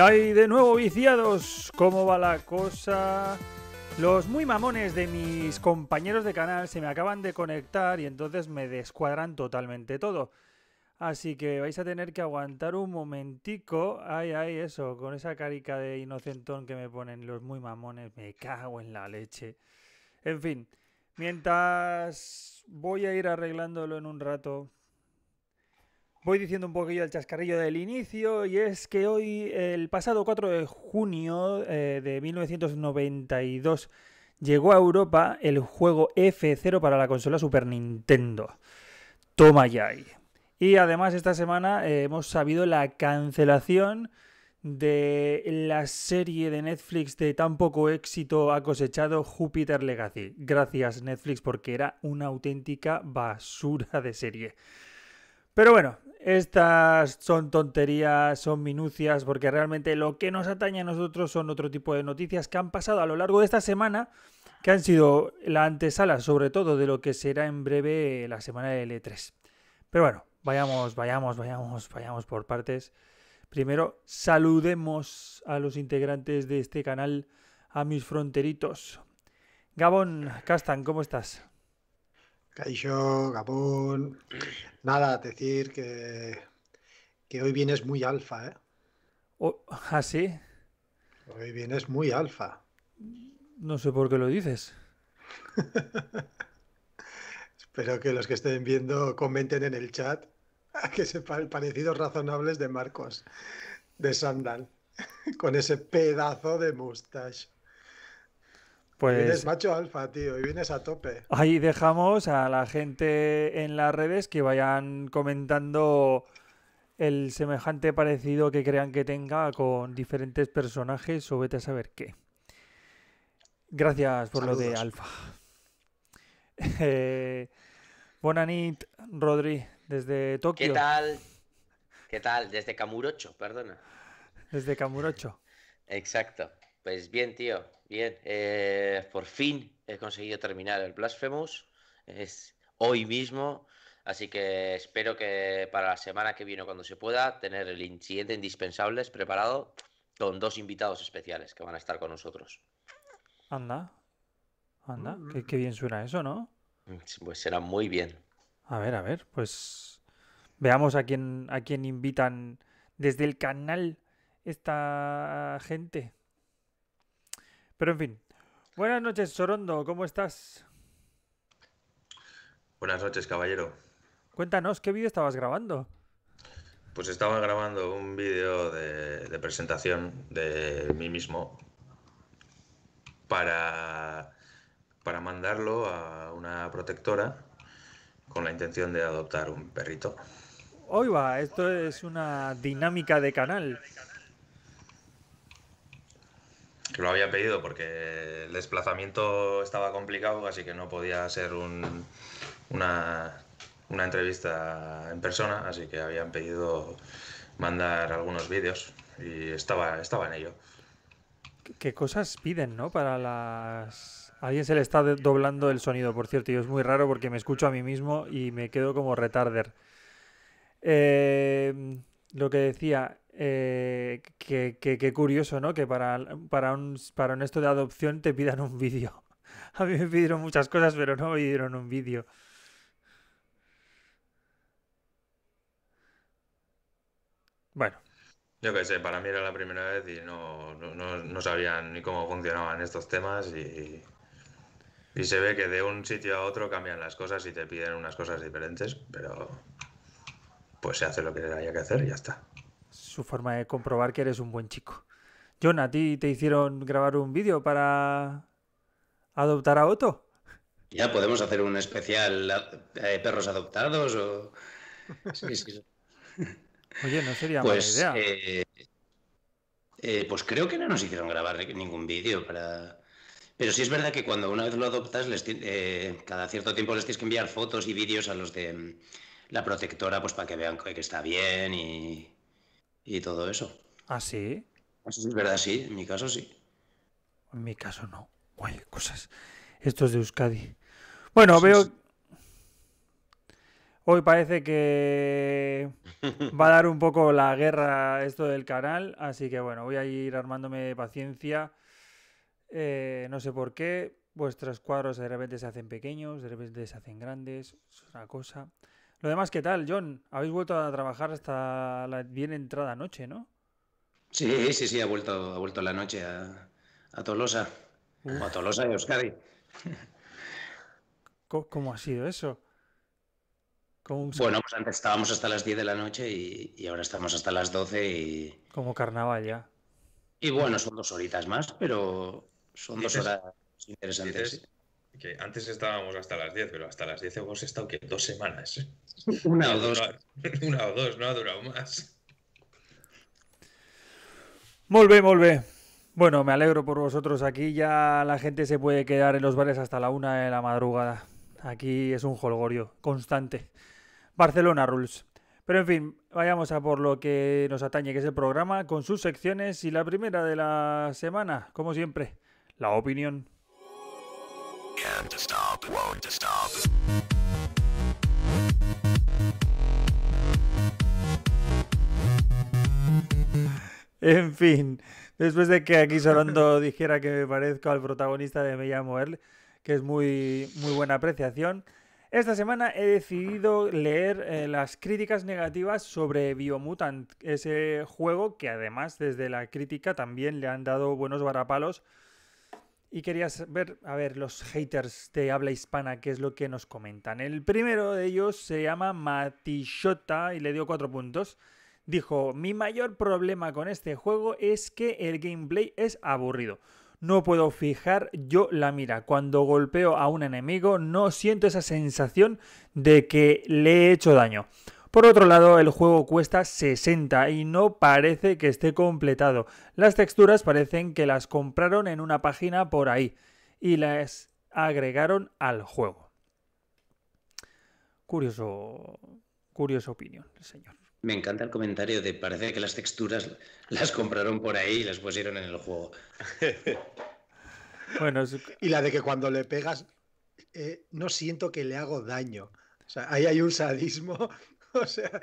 hay de nuevo viciados? ¿Cómo va la cosa? Los muy mamones de mis compañeros de canal se me acaban de conectar y entonces me descuadran totalmente todo. Así que vais a tener que aguantar un momentico. Ay, ay, eso, con esa carica de inocentón que me ponen los muy mamones, me cago en la leche. En fin, mientras voy a ir arreglándolo en un rato, Voy diciendo un poquillo el chascarrillo del inicio y es que hoy, el pasado 4 de junio eh, de 1992, llegó a Europa el juego F0 para la consola Super Nintendo. Toma ya ahí. Y además esta semana eh, hemos sabido la cancelación de la serie de Netflix de tan poco éxito ha cosechado Júpiter Legacy. Gracias Netflix porque era una auténtica basura de serie. Pero bueno, estas son tonterías, son minucias, porque realmente lo que nos atañe a nosotros son otro tipo de noticias que han pasado a lo largo de esta semana, que han sido la antesala sobre todo de lo que será en breve la semana de L3. Pero bueno, vayamos, vayamos, vayamos, vayamos por partes. Primero, saludemos a los integrantes de este canal, a mis fronteritos. Gabón, Castan, ¿cómo estás? Caisho, Gabón. Nada, decir que, que hoy vienes muy alfa, ¿eh? Oh, ¿Ah, sí? Hoy vienes muy alfa. No sé por qué lo dices. Espero que los que estén viendo comenten en el chat a que sepan parecidos razonables de Marcos, de Sandal, con ese pedazo de mustache. Pues... vienes macho alfa, tío, y vienes a tope. Ahí dejamos a la gente en las redes que vayan comentando el semejante parecido que crean que tenga con diferentes personajes o vete a saber qué. Gracias por lo de alfa. Eh, Rodri, desde Tokio. ¿Qué tal? ¿Qué tal? Desde Camurocho, perdona. Desde Camurocho. Exacto. Pues bien, tío. Bien, eh, por fin he conseguido terminar el Blasphemous. Es hoy mismo. Así que espero que para la semana que viene, cuando se pueda, tener el siguiente Indispensables preparado con dos invitados especiales que van a estar con nosotros. Anda, anda, qué, mm. bien suena eso, ¿no? Mm, pues será muy bien. A ver, a ver, pues veamos a quién, a quién invitan desde el canal esta gente. Pero en fin. Buenas noches, Sorondo, ¿cómo estás? Buenas noches, caballero. Cuéntanos, ¿qué vídeo estabas grabando? Pues estaba grabando un vídeo de, presentación de mí mismo para, para mandarlo a una protectora con la intención de adoptar un perrito. Hoy va, esto es una dinámica de canal que lo habían pedido porque el desplazamiento estaba complicado, así que no podía ser una, una entrevista en persona, así que habían pedido mandar algunos vídeos y estaba, estaba en ello. ¿Qué cosas piden, no? Para las... A alguien se le está doblando el sonido, por cierto, y es muy raro porque me escucho a mí mismo y me quedo como retarder. Eh, lo que decía, eh, qué que, curioso, ¿no? Que para, para, un, para un esto de adopción te pidan un vídeo. A mí me pidieron muchas cosas, pero no me pidieron un vídeo. Bueno. Yo qué sé, para mí era la primera vez y no, no, sabían ni cómo funcionaban estos temas y, y se ve que de un sitio a otro cambian las cosas y te piden unas cosas diferentes, pero pues se hace lo que haya que hacer y ya está su forma de comprobar que eres un buen chico. John, ¿a ti te hicieron grabar un vídeo para adoptar a Otto? Ya podemos hacer un especial de eh, perros adoptados o... Oye, no sería pues, mala idea. Eh, eh, pues creo que no nos hicieron grabar ningún vídeo para... Pero sí es verdad que cuando una vez lo adoptas, cada cierto tiempo les tienes que enviar fotos y vídeos a los de mm, la protectora pues para que vean que está bien y, y todo eso. ¿Ah, sí? es verdad, sí, en mi caso sí. En mi caso no. Uy, cosas. Esto es de Euskadi. Bueno, veo. Hoy parece que va a dar un poco la guerra esto del canal, así que bueno, voy a ir armándome paciencia. Eh, no sé por qué, vuestros cuadros de repente se hacen pequeños, de repente se hacen grandes, es una cosa. Lo demás, ¿qué tal, John? Habéis vuelto a trabajar hasta la bien entrada noche, ¿no? Sí, sí, sí, ha vuelto, ha vuelto la noche a, Tolosa. O a Tolosa y Euskadi. ¿Cómo, ha sido eso? Bueno, pues antes estábamos hasta las 10 de la noche y, ahora estamos hasta las 12 y... Como carnaval ya. Y bueno, son dos horitas más, pero son dos horas interesantes antes estábamos hasta las 10, pero hasta las 10 hemos estado que dos semanas. Una o dos. Una o dos, no ha durado más. Volve, volve. Bueno, me alegro por vosotros. Aquí ya la gente se puede quedar en los bares hasta la una de la madrugada. Aquí es un jolgorio constante. Barcelona Rules. Pero en fin, vayamos a por lo que nos atañe, que es el programa, con sus secciones y la primera de la semana, como siempre, la opinión. En fin, después de que aquí Sorondo dijera que me parezco al protagonista de Me llamo él, que es muy, buena apreciación, esta semana he decidido leer eh, las críticas negativas sobre Biomutant, ese juego que además desde la crítica también le han dado buenos varapalos y querías ver, a ver, los haters de habla hispana, qué es lo que nos comentan. El primero de ellos se llama Matishota y le dio cuatro puntos. Dijo, mi mayor problema con este juego es que el gameplay es aburrido. No puedo fijar yo la mira. Cuando golpeo a un enemigo no siento esa sensación de que le he hecho daño. Por otro lado, el juego cuesta 60 y no parece que esté completado. Las texturas parecen que las compraron en una página por ahí y las agregaron al juego. Curioso, curiosa opinión, señor. Me encanta el comentario de parece que las texturas las compraron por ahí y las pusieron en el juego. bueno, Y la de que cuando le pegas, eh, no siento que le hago daño. O sea, ahí hay un sadismo o sea,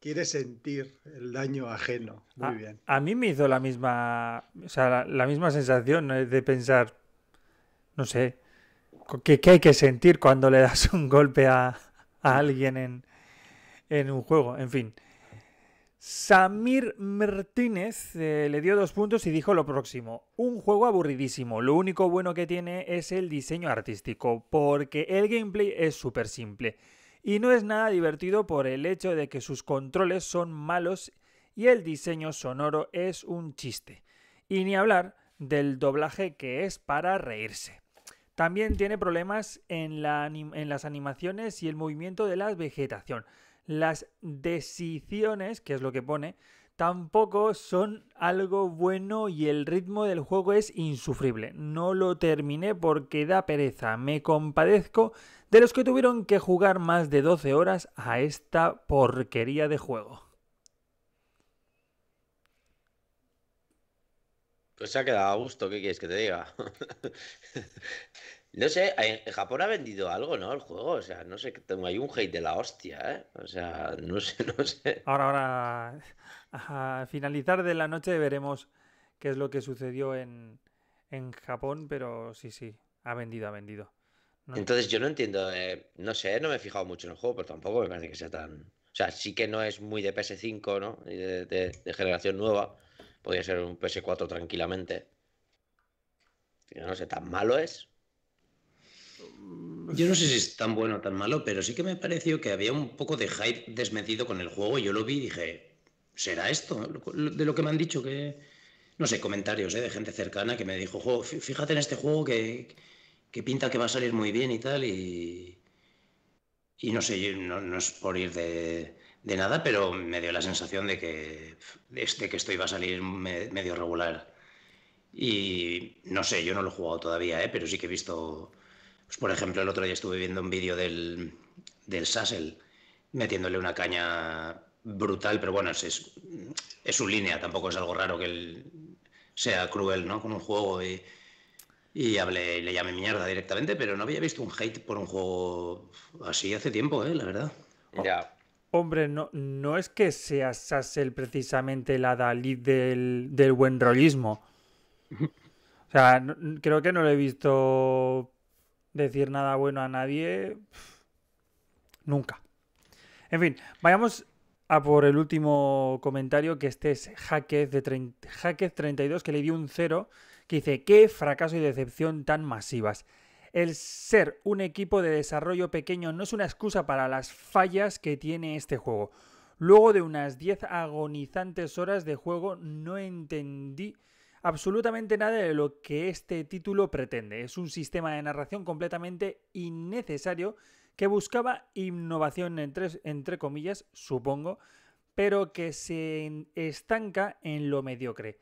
quiere sentir el daño ajeno. Muy bien. A mí me hizo la misma, o sea, la, misma sensación de pensar, no sé, ¿qué, hay que sentir cuando le das un golpe a, alguien en, un juego? En fin. Samir Martínez eh, le dio dos puntos y dijo lo próximo. Un juego aburridísimo. Lo único bueno que tiene es el diseño artístico, porque el gameplay es súper simple y no es nada divertido por el hecho de que sus controles son malos y el diseño sonoro es un chiste. Y ni hablar del doblaje que es para reírse. También tiene problemas en, las animaciones y el movimiento de la vegetación. Las decisiones, que es lo que pone, tampoco son algo bueno y el ritmo del juego es insufrible. No lo terminé porque da pereza. Me compadezco de los que tuvieron que jugar más de 12 horas a esta porquería de juego. Pues se ha quedado a gusto, ¿qué quieres que te diga? no sé, en Japón ha vendido algo, ¿no? El juego, o sea, no sé, tengo. hay un hate de la hostia, ¿eh? O sea, no sé, no sé. Ahora, ahora, a finalizar de la noche veremos qué es lo que sucedió en Japón, pero sí, sí, ha vendido, ha vendido. Entonces yo no entiendo, eh, no sé, no me he fijado mucho en el juego, pero tampoco me parece que sea tan... O sea, sí que no es muy de PS5, ¿no? De, generación nueva. Podría ser un PS4 tranquilamente. Yo no sé, ¿tan malo es? Mm, yo no sé si es tan bueno o tan malo, pero sí que me pareció que había un poco de hype desmedido con el juego. Yo lo vi y dije, ¿será esto? De lo que me han dicho que... No sé, comentarios ¿eh? de gente cercana que me dijo, fíjate en este juego que que pinta que va a salir muy bien y tal, y, no sé, no, no es por ir de, nada, pero me dio la sensación de que, este que estoy va a salir medio regular. Y no sé, yo no lo he jugado todavía, ¿eh? pero sí que he visto, pues, por ejemplo, el otro día estuve viendo un vídeo del, del Sassel metiéndole una caña brutal, pero bueno, es, su línea, tampoco es algo raro que él sea cruel ¿no? con un juego. Y, y hablé, le llamé mierda directamente, pero no había visto un hate por un juego así hace tiempo, ¿eh? la verdad. Oh. Hombre, no, no es que sea Sassel precisamente la Dalí del, del buen rollismo. O sea, creo que no le he visto decir nada bueno a nadie nunca. En fin, vayamos a por el último comentario, que este es Jaquez 32 que le dio un cero que dice, qué fracaso y decepción tan masivas. El ser un equipo de desarrollo pequeño no es una excusa para las fallas que tiene este juego. Luego de unas 10 agonizantes horas de juego no entendí absolutamente nada de lo que este título pretende. Es un sistema de narración completamente innecesario que buscaba innovación entre, entre comillas, supongo, pero que se estanca en lo mediocre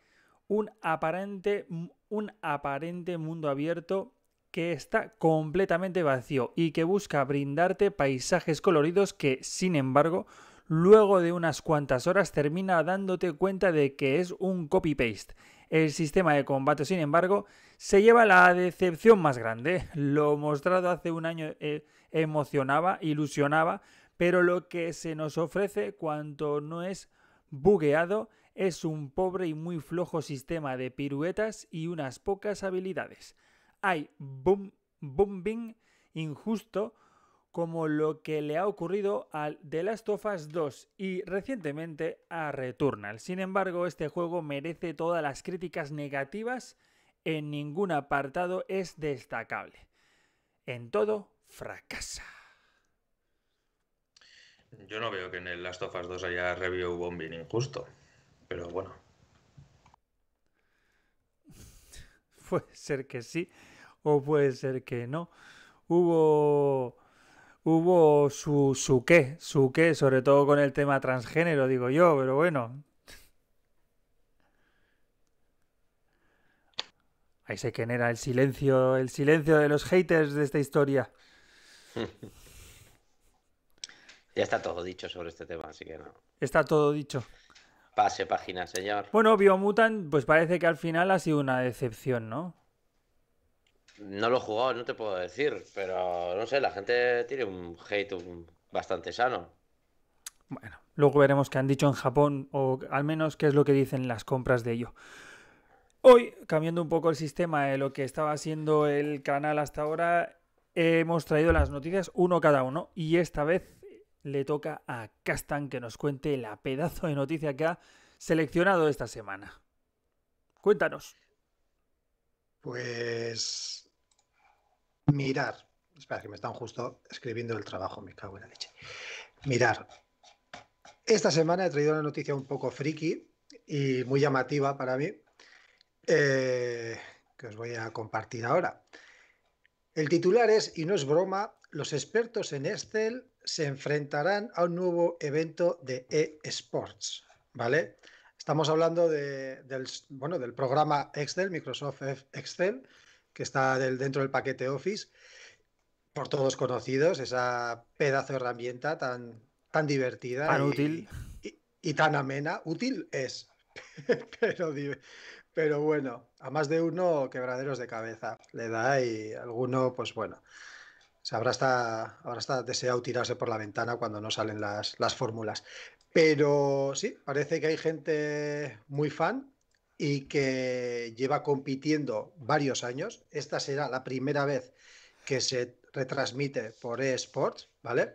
un aparente, un aparente mundo abierto que está completamente vacío y que busca brindarte paisajes coloridos que, sin embargo, luego de unas cuantas horas termina dándote cuenta de que es un copy-paste. El sistema de combate, sin embargo, se lleva la decepción más grande. Lo mostrado hace un año eh, emocionaba, ilusionaba, pero lo que se nos ofrece cuanto no es bugueado es un pobre y muy flojo sistema de piruetas y unas pocas habilidades. Hay boom, bombing injusto como lo que le ha ocurrido al The Last of Us 2 y recientemente a Returnal. Sin embargo, este juego merece todas las críticas negativas, en ningún apartado es destacable. En todo, fracasa. Yo no veo que en el Last of Us 2 haya review bombing injusto. Pero bueno. Puede ser que sí o puede ser que no. Hubo hubo su, su qué, su qué, sobre todo con el tema transgénero, digo yo, pero bueno. Ahí se genera el silencio, el silencio de los haters de esta historia. ya está todo dicho sobre este tema, así que no. Está todo dicho. Pase página, señor. Bueno, Biomutant, pues parece que al final ha sido una decepción, ¿no? No lo he jugado, no te puedo decir, pero no sé, la gente tiene un hate bastante sano. Bueno, luego veremos qué han dicho en Japón, o al menos qué es lo que dicen las compras de ello. Hoy, cambiando un poco el sistema de lo que estaba haciendo el canal hasta ahora, hemos traído las noticias uno cada uno, y esta vez le toca a Castan que nos cuente la pedazo de noticia que ha seleccionado esta semana. Cuéntanos. Pues mirar. Espera, que me están justo escribiendo el trabajo, me cago en la leche. Mirar. Esta semana he traído una noticia un poco friki y muy llamativa para mí, eh, que os voy a compartir ahora. El titular es, y no es broma, los expertos en Excel se enfrentarán a un nuevo evento de eSports, ¿vale? Estamos hablando del, bueno, del programa Excel, Microsoft Excel, que está dentro del paquete Office, por todos conocidos, esa pedazo de herramienta tan, tan divertida. y, tan amena. Útil es, pero, pero bueno, a más de uno quebraderos de cabeza le da y alguno, pues bueno sea, habrá hasta, deseado tirarse por la ventana cuando no salen las, fórmulas. Pero sí, parece que hay gente muy fan y que lleva compitiendo varios años. Esta será la primera vez que se retransmite por eSports, ¿vale?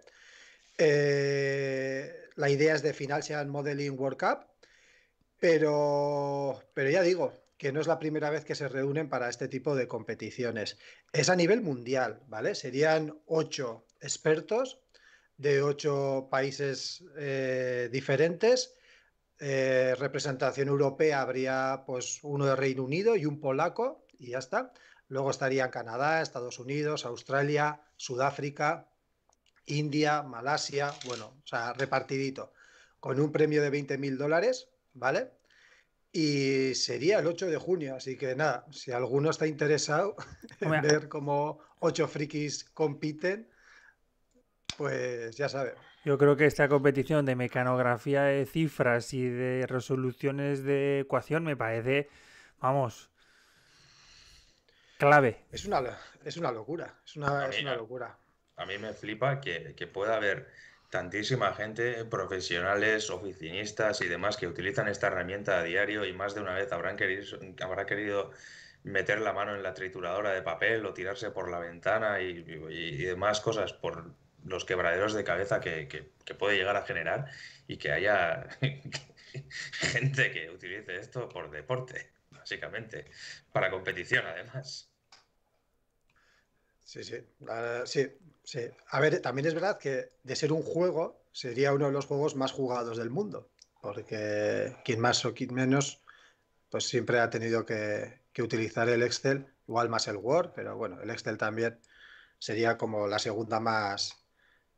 Eh, la idea es de final sea el Modeling World Cup, pero, pero ya digo, que no es la primera vez que se reúnen para este tipo de competiciones. Es a nivel mundial, ¿vale? Serían ocho expertos de ocho países eh, diferentes. Eh, representación europea habría pues uno de Reino Unido y un polaco y ya está. Luego estarían Canadá, Estados Unidos, Australia, Sudáfrica, India, Malasia, bueno, o sea, repartidito, con un premio de 20.000 mil dólares, ¿vale? Y sería el 8 de junio, así que nada, si alguno está interesado en ver cómo ocho frikis compiten, pues ya sabe. Yo creo que esta competición de mecanografía de cifras y de resoluciones de ecuación me parece, vamos, clave. Es una, es una locura, es una, locura. A mí me flipa que, que pueda haber tantísima gente, profesionales, oficinistas y demás que utilizan esta herramienta a diario y más de una vez habrán querido, meter la mano en la trituradora de papel o tirarse por la ventana y, demás cosas por los quebraderos de cabeza que, puede llegar a generar y que haya gente que utilice esto por deporte, básicamente, para competición además. Sí, sí, sí, Sí. A ver, también es verdad que de ser un juego, sería uno de los juegos más jugados del mundo. Porque quien más o quien menos, pues siempre ha tenido que, utilizar el Excel, igual más el Word, pero bueno, el Excel también sería como la segunda más,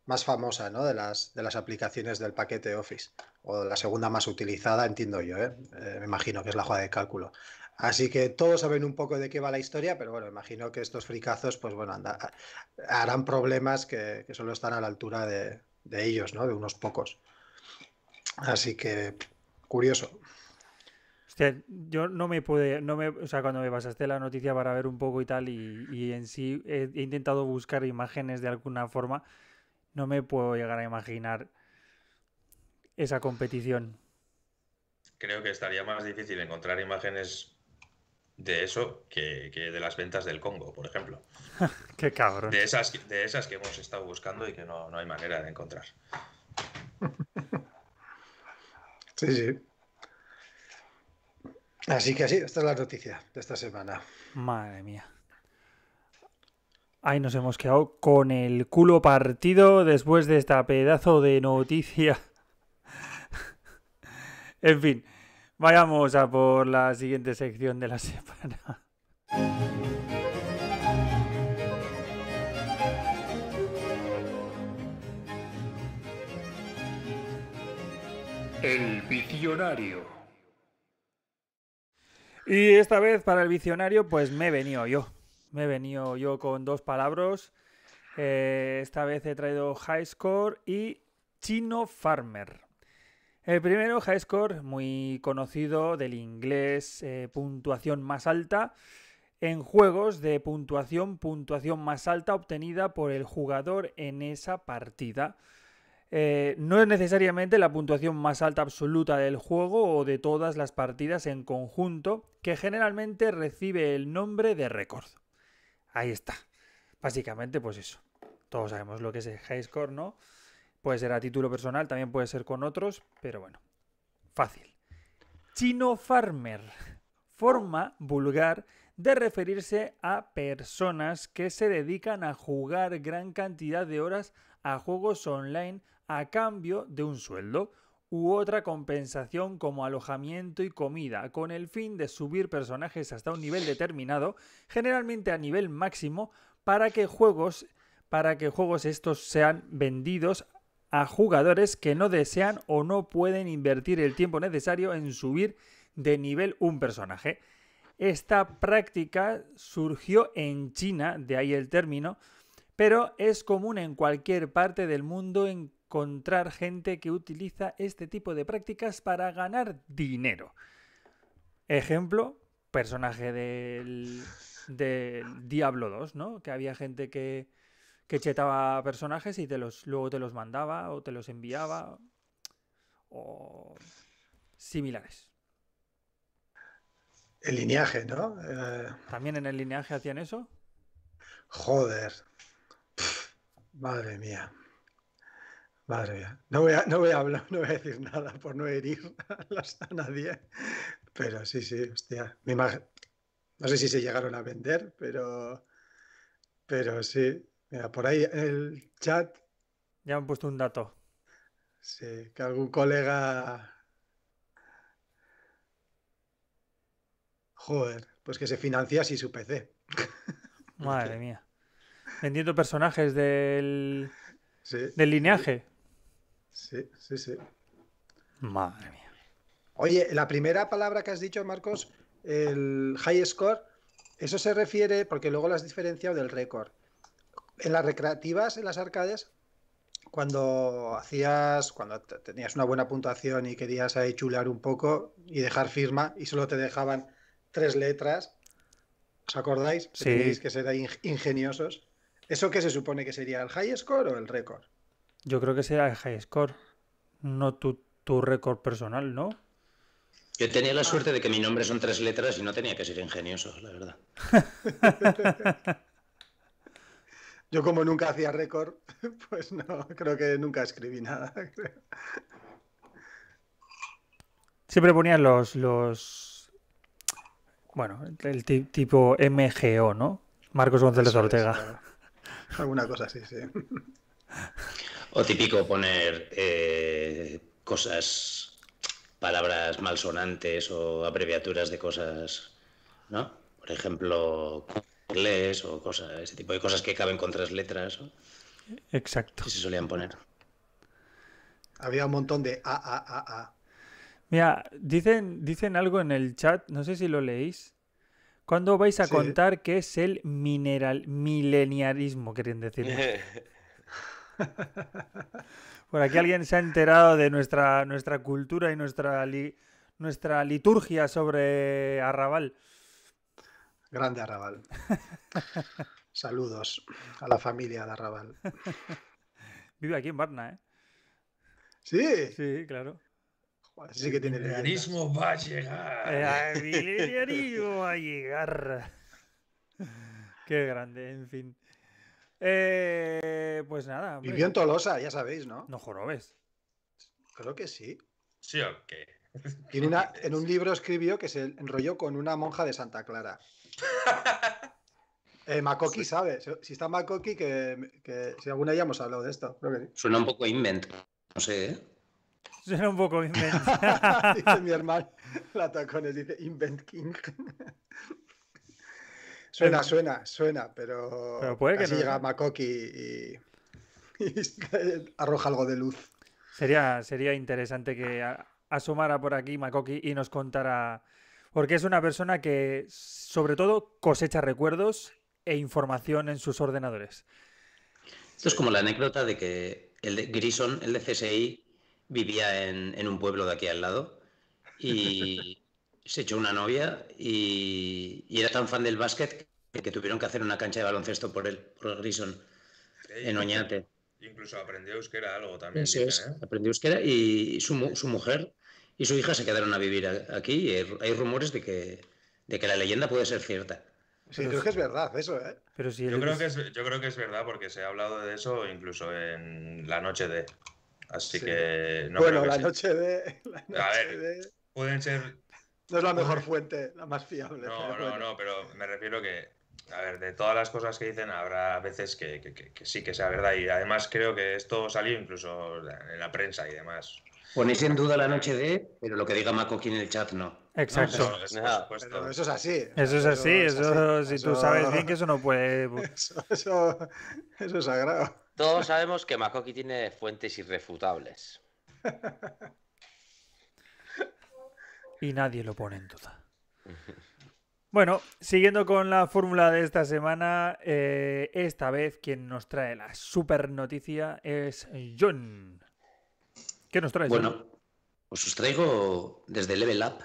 más famosa de, las, de las aplicaciones del paquete Office, o la segunda más utilizada, entiendo yo, ¿eh? Eh, me imagino que es la hoja de cálculo. Así que todos saben un poco de qué va la historia, pero bueno, imagino que estos fricazos, pues bueno, anda, harán problemas que, solo están a la altura de, ellos, ¿no? De unos pocos. Así que, curioso. Hostia, yo no me pude, no me, o sea, cuando me pasaste la noticia para ver un poco y tal, y, en sí he intentado buscar imágenes de alguna forma, no me puedo llegar a imaginar esa competición. Creo que estaría más difícil encontrar imágenes de eso que, de las ventas del Congo, por ejemplo. Qué cabrón. De esas, de esas que hemos estado buscando y que no, no hay manera de encontrar. Sí, sí. Así que así, esta es la noticia de esta semana. Madre mía. Ahí nos hemos quedado con el culo partido después de esta pedazo de noticia. en fin. Vayamos a por la siguiente sección de la semana. El visionario. Y esta vez para el visionario, pues me he venido yo. Me he venido yo con dos palabras. Eh, esta vez he traído High Score y Chino Farmer. El primero, High Score, muy conocido del inglés, eh, puntuación más alta, en juegos de puntuación, puntuación más alta obtenida por el jugador en esa partida. Eh, no es necesariamente la puntuación más alta absoluta del juego o de todas las partidas en conjunto, que generalmente recibe el nombre de récord. Ahí está. Básicamente, pues eso. Todos sabemos lo que es el high score, ¿no? Puede ser a título personal, también puede ser con otros, pero bueno, fácil. Chino Farmer, forma vulgar de referirse a personas que se dedican a jugar gran cantidad de horas a juegos online a cambio de un sueldo u otra compensación como alojamiento y comida, con el fin de subir personajes hasta un nivel determinado, generalmente a nivel máximo, para que juegos para que juegos estos sean vendidos a jugadores que no desean o no pueden invertir el tiempo necesario en subir de nivel un personaje. Esta práctica surgió en China, de ahí el término, pero es común en cualquier parte del mundo encontrar gente que utiliza este tipo de prácticas para ganar dinero. Ejemplo, personaje del, Diablo 2, ¿no? Que había gente que que chetaba personajes y te los, luego te los mandaba o te los enviaba o similares. El lineaje, ¿no? Eh, ¿También en el lineaje hacían eso? Joder. madre mía. Madre mía. No voy, a, hablar, no voy a decir nada por no herir a, nadie. Pero sí, sí, hostia. Mi No sé si se llegaron a vender, pero, pero sí, Mira, por ahí en el chat. Ya me han puesto un dato. Sí, que algún colega. Joder, pues que se financia así su PC. Madre mía. Vendiendo personajes del. Sí, del lineaje. Sí, sí, sí. Madre mía. Oye, la primera palabra que has dicho, Marcos, el high score, eso se refiere, porque luego lo has diferenciado del récord en las recreativas, en las arcades, cuando hacías, cuando tenías una buena puntuación y querías ahí chular un poco y dejar firma y solo te dejaban tres letras, ¿os acordáis? Teníais que ser ingeniosos. ¿Eso qué se supone que sería el high score o el récord? Yo creo que sería el high score, no tu, tu récord personal, ¿no? Yo tenía la suerte de que mi nombre son tres letras y no tenía que ser ingenioso, la verdad. Yo como nunca hacía récord, pues no, creo que nunca escribí nada. Siempre ponían los, los... Bueno, el tipo MGO, ¿no? Marcos González Ortega. alguna cosa así, sí. O típico poner eh, cosas, palabras malsonantes o abreviaturas de cosas, ¿no? Por ejemplo, inglés o cosas, ese tipo de cosas que caben con tres letras. Exacto. Que se solían poner. Había un montón de A, A, A, A. Mira, dicen, dicen algo en el chat, no sé si lo leéis. ¿Cuándo vais a contar qué es el mineral, mileniarismo, querían decir? Por aquí alguien se ha enterado de nuestra, nuestra cultura y nuestra, nuestra liturgia sobre Arrabal. Grande Arrabal. Saludos a la familia de Arrabal. Vive aquí en Varna, ¿eh? Sí. Sí, claro. Así que tiene el va a llegar. Eh, ah, el va a llegar. Qué grande, en fin. Eh, pues nada. Vivió en Tolosa, ya sabéis, ¿no? No jorobes. Creo que sí. Sí, ok. en un libro escribió que se enrolló con una monja de Santa Clara. Eh, Makoki sabe. Si está Makoki, que, si alguna ya hemos hablado de esto. Suena un poco invent. No sé, ¿eh? Suena un poco invent. dice mi hermano, la tacones, dice invent king. suena, suena, suena, pero, puede que llega Makoki y, arroja algo de luz. Sería, sería interesante que asomara por aquí Makoki y nos contara porque es una persona que, sobre todo, cosecha recuerdos e información en sus ordenadores. Esto es como la anécdota de que el Grison, el de CSI, vivía en, un pueblo de aquí al lado y se echó una novia y, era tan fan del básquet que tuvieron que hacer una cancha de baloncesto por él, por Grison, e en Oñate. Incluso aprendió euskera algo también. Sí, ¿eh? aprendió euskera y su, su mujer y su hija se quedaron a vivir aquí. Y hay, rumores de que, de que la leyenda puede ser cierta. Sí, creo que es verdad eso, ¿eh? Pero yo, creo que es, yo creo que es verdad porque se ha hablado de eso incluso en la noche de. Así que. No bueno, la, noche de, a ver, pueden ser. No es la mejor fuente, la más fiable. No, no, no, pero me refiero que. A ver, de todas las cosas que dicen, habrá veces que, que sí que sea verdad. Y además creo que esto salió incluso en la prensa y demás. Ponéis en duda la noche de, pero lo que diga Makoki en el chat no. Exacto. eso, es así. Pues eso es así, eso, si tú sabes bien que eso no puede. Pues. Eso, es sagrado. Todos sabemos que Makoki tiene fuentes irrefutables. y nadie lo pone en duda. Bueno, siguiendo con la fórmula de esta semana, eh, esta vez quien nos trae la super noticia es John. ¿Qué nos traes? Bueno, pues os traigo desde Level Up.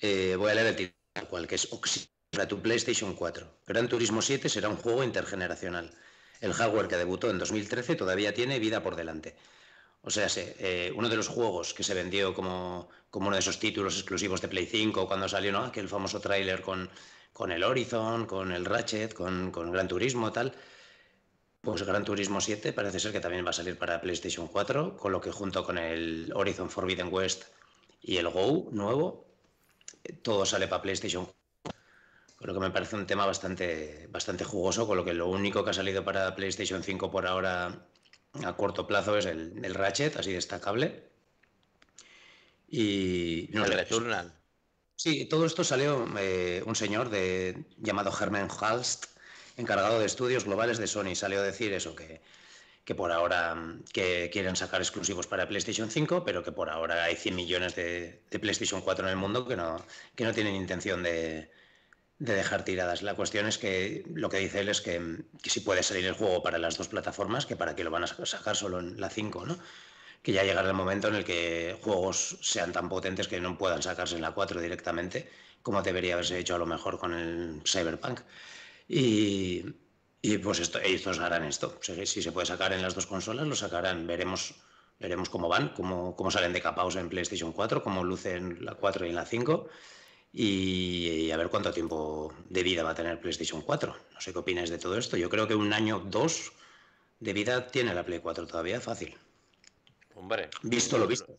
Eh, voy a leer el título que es Oxy para tu PlayStation 4. Gran Turismo 7 será un juego intergeneracional. El hardware que debutó en 2013 todavía tiene vida por delante. O sea, eh, uno de los juegos que se vendió como, como, uno de esos títulos exclusivos de Play 5 cuando salió ¿no? aquel famoso tráiler con, con el Horizon, con el Ratchet, con, con Gran Turismo, tal pues Gran Turismo 7 parece ser que también va a salir para PlayStation 4, con lo que junto con el Horizon Forbidden West y el Go nuevo, todo sale para PlayStation 4. Con lo que me parece un tema bastante, bastante jugoso, con lo que lo único que ha salido para PlayStation 5 por ahora a corto plazo es el, Ratchet, así destacable. Y no el Returnal. Sí, todo esto salió eh, un señor llamado Germán Halst, encargado de estudios globales de Sony, salió a decir eso, que, por ahora mm, que quieren sacar exclusivos para PlayStation 5, pero que por ahora hay 100 millones de, PlayStation 4 en el mundo que no, que no tienen intención de, dejar tiradas. La cuestión es que lo que dice él es mm, que, si puede salir el juego para las dos plataformas, que para qué lo van a sacar solo en la 5, Que ya llegará el momento en el que juegos sean tan potentes que no puedan sacarse en la 4 directamente, como debería haberse hecho a lo mejor con el Cyberpunk. Y, pues esto, ellos harán esto. si se puede sacar en las dos consolas, lo sacarán. Veremos, veremos cómo van, cómo, salen de capaos en PlayStation 4, cómo lucen la 4 y en la 5. Y, a ver cuánto tiempo de vida va a tener PlayStation 4. No sé qué opinas de todo esto. Yo creo que un año, dos de vida tiene la Play 4 todavía fácil. Hombre. Visto lo visto.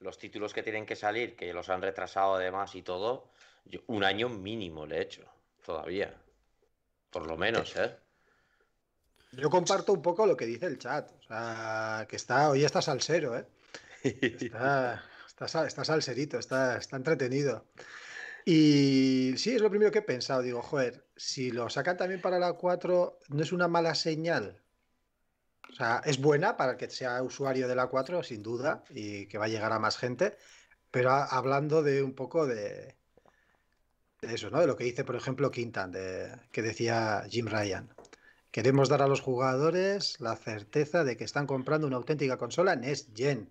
Los, títulos que tienen que salir, que los han retrasado además y todo, un año mínimo le he hecho todavía. Por lo menos, eh, ¿eh? Yo comparto un poco lo que dice el chat. O sea, que está, hoy está salsero, ¿eh? Está, está, salserito, está, está entretenido. Y sí, es lo primero que he pensado. Digo, joder, si lo sacan también para la 4, no es una mala señal. O sea, es buena para el que sea usuario de la 4, sin duda, y que va a llegar a más gente. Pero hablando de un poco de, eso, ¿no? De lo que dice, por ejemplo, Quintan, de, que decía Jim Ryan. Queremos dar a los jugadores la certeza de que están comprando una auténtica consola NES Gen.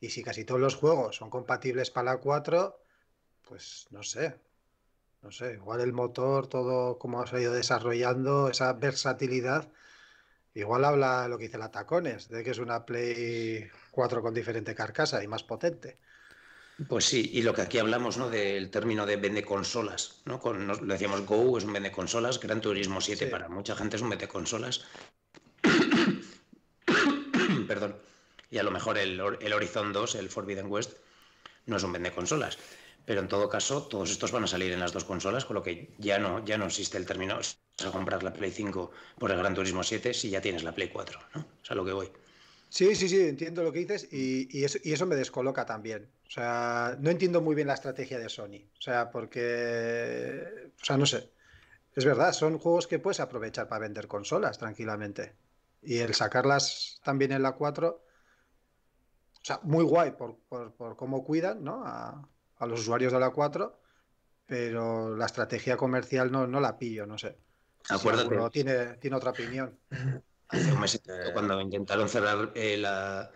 Y si casi todos los juegos son compatibles para la 4, pues no sé. No sé, igual el motor, todo como se ha ido desarrollando, esa versatilidad. Igual habla lo que dice la Tacones, de que es una Play 4 con diferente carcasa y más potente. Pues sí, y lo que aquí hablamos, Del término de vende consolas, ¿no? lo decíamos Go es un vende consolas, Gran Turismo 7 para mucha gente es un vende consolas. Perdón. Y a lo mejor el, el Horizon 2, el Forbidden West, no es un vende consolas. Pero en todo caso, todos estos van a salir en las dos consolas, con lo que ya no, ya no existe el término. Vas a comprar la Play 5 por el Gran Turismo 7 si ya tienes la Play 4, ¿no? Es a lo que voy. Sí, sí, sí, entiendo lo que dices y, eso, me descoloca también. O sea, no entiendo muy bien la estrategia de Sony. O sea, porque. O sea, no sé. Es verdad, son juegos que puedes aprovechar para vender consolas tranquilamente. Y el sacarlas también en la 4. O sea, muy guay por, cómo cuidan a, los usuarios de la 4. Pero la estrategia comercial no, no la pillo, no sé. Acuérdate. tiene otra opinión. hace un mes eh. cuando intentaron cerrar eh, la,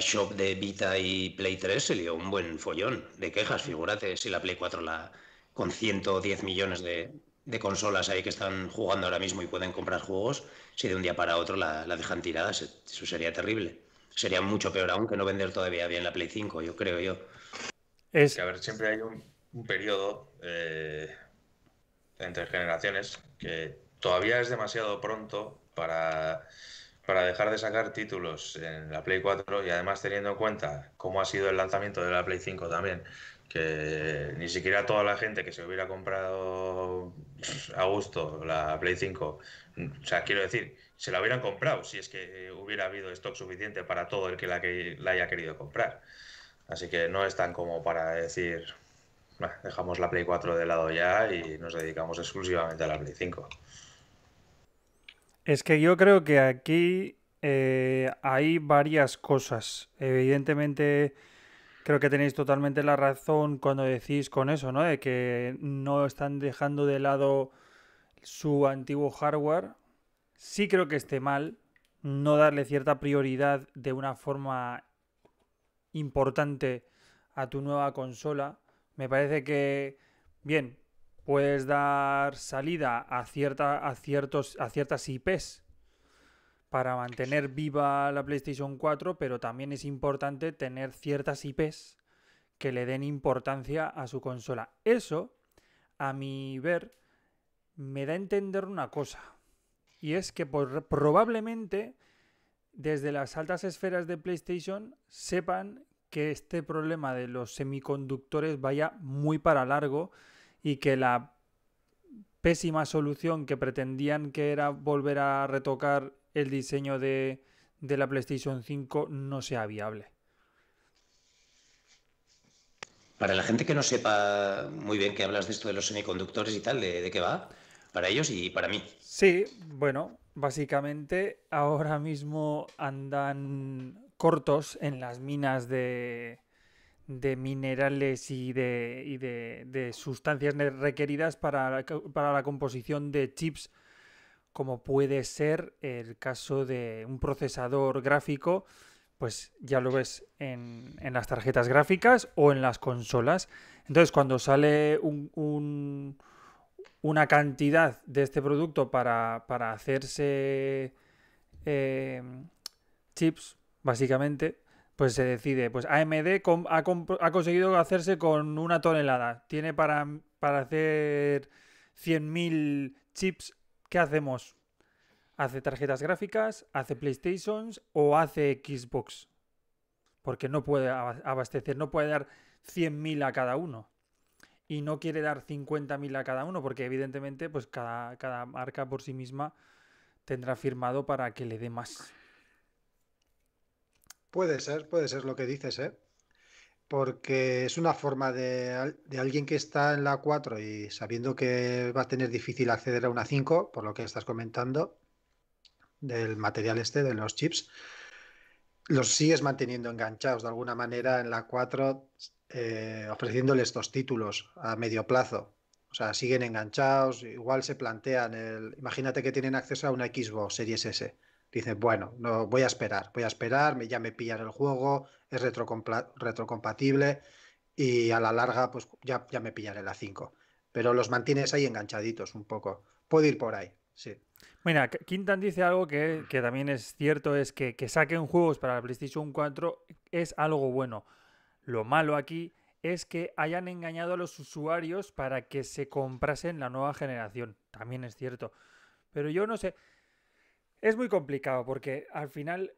shop de Vita y Play 3, se dio un buen follón de quejas, Fíjate si la Play 4 la con 110 millones de, consolas ahí que están jugando ahora mismo y pueden comprar juegos, si de un día para otro la, dejan tirada, eso sería terrible. Sería mucho peor aún que no vender todavía bien la Play 5, yo creo yo. Es... Que, a ver, siempre hay un, periodo eh, entre generaciones que todavía es demasiado pronto para, dejar de sacar títulos en la Play 4 y además teniendo en cuenta cómo ha sido el lanzamiento de la Play 5 también, que ni siquiera toda la gente que se hubiera comprado a gusto la Play 5, o sea, quiero decir, se la hubieran comprado si es que eh, hubiera habido stock suficiente para todo el que la, que la haya querido comprar. Así que no es tan como para decir, dejamos la Play 4 de lado ya y nos dedicamos exclusivamente a la Play 5. Es que yo creo que aquí eh, hay varias cosas. Evidentemente, creo que tenéis totalmente la razón cuando decís con eso, ¿no? De que no están dejando de lado su antiguo hardware. Sí creo que esté mal no darle cierta prioridad de una forma importante a tu nueva consola. Me parece que, bien, puedes dar salida a, a, ciertos, a ciertas IPs para mantener viva la PlayStation 4, pero también es importante tener ciertas IPs que le den importancia a su consola. Eso, a mi ver, me da a entender una cosa. Y es que probablemente desde las altas esferas de PlayStation sepan que este problema de los semiconductores vaya muy para largo y que la pésima solución que pretendían que era volver a retocar el diseño de, la PlayStation 5 no sea viable. Para la gente que no sepa muy bien que hablas de esto de los semiconductores y tal, de qué va, para ellos y para mí. Sí, bueno, básicamente ahora mismo andan cortos en las minas de, de minerales y de, sustancias requeridas para, la composición de chips, como puede ser el caso de un procesador gráfico, pues ya lo ves en, las tarjetas gráficas o en las consolas. Entonces, cuando sale un, una cantidad de este producto para, hacerse eh, chips, básicamente, pues se decide, pues AMD ha, conseguido hacerse con una tonelada, tiene para, para hacer 100.000 chips, ¿qué hacemos? ¿Hace tarjetas gráficas? ¿Hace PlayStations? ¿O hace Xbox? Porque no puede abastecer, no puede dar 100.000 a cada uno. Y no quiere dar 50.000 a cada uno, porque evidentemente pues cada, cada marca por sí misma tendrá firmado para que le dé más. Puede ser, puede ser lo que dices, ¿eh? Porque es una forma de, de, alguien que está en la 4 y sabiendo que va a tener difícil acceder a una 5, por lo que estás comentando, del material este, de los chips, los sigues manteniendo enganchados de alguna manera en la 4, eh, ofreciéndoles estos títulos a medio plazo. O sea, siguen enganchados, igual se plantean el. Imagínate que tienen acceso a una Xbox Series S dice bueno, no, voy a esperar, voy a esperar, ya me pillaré el juego, es retrocompatible y a la larga pues ya, ya me pillaré la 5. Pero los mantienes ahí enganchaditos un poco. Puedo ir por ahí, sí. Mira, Quintan dice algo que, que también es cierto, es que, que saquen juegos para la PlayStation 4 es algo bueno. Lo malo aquí es que hayan engañado a los usuarios para que se comprasen la nueva generación. También es cierto. Pero yo no sé, es muy complicado porque al final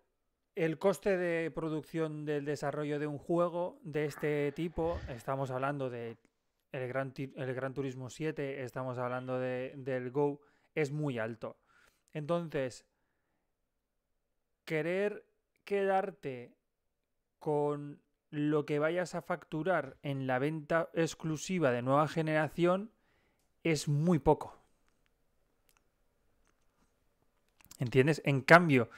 el coste de producción del desarrollo de un juego de este tipo, estamos hablando de el Gran, Turismo 7, estamos hablando de, del Go, es muy alto. Entonces, querer quedarte con lo que vayas a facturar en la venta exclusiva de nueva generación es muy poco. ¿Entiendes? En cambio,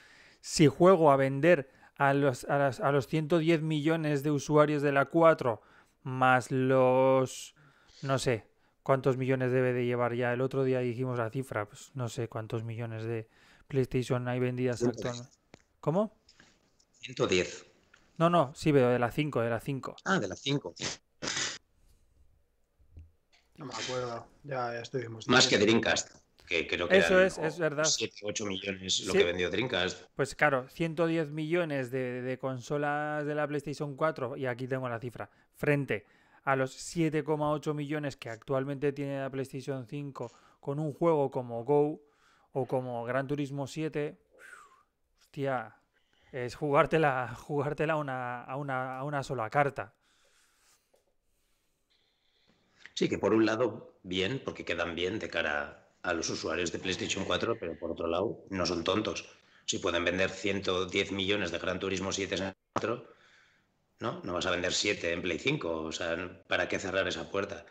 si juego a vender a los, a, los 110 millones de usuarios de la 4, más los... no sé, cuántos millones debe de llevar ya. El otro día dijimos la cifra, pues no sé cuántos millones de PlayStation hay vendidas actualmente. ¿Cómo? 110. No, no, sí, veo de la 5, de la 5. Ah, de la 5. No me acuerdo, ya, ya estuvimos. Más que Dreamcast creo que Eso es, es verdad. 7, 8 millones lo que vendió Dreamcast. Pues claro, 110 millones de, consolas de la PlayStation 4, y aquí tengo la cifra, frente a los 7,8 millones que actualmente tiene la PlayStation 5 con un juego como Go o como Gran Turismo 7, hostia, es jugártela, jugártela una, a, una, a una sola carta. Sí, que por un lado bien, porque quedan bien de cara a los usuarios de PlayStation 4, pero por otro lado, no son tontos. Si pueden vender 110 millones de Gran Turismo 7 en 4, ¿no? No vas a vender 7 en Play 5. O sea, ¿para qué cerrar esa puerta?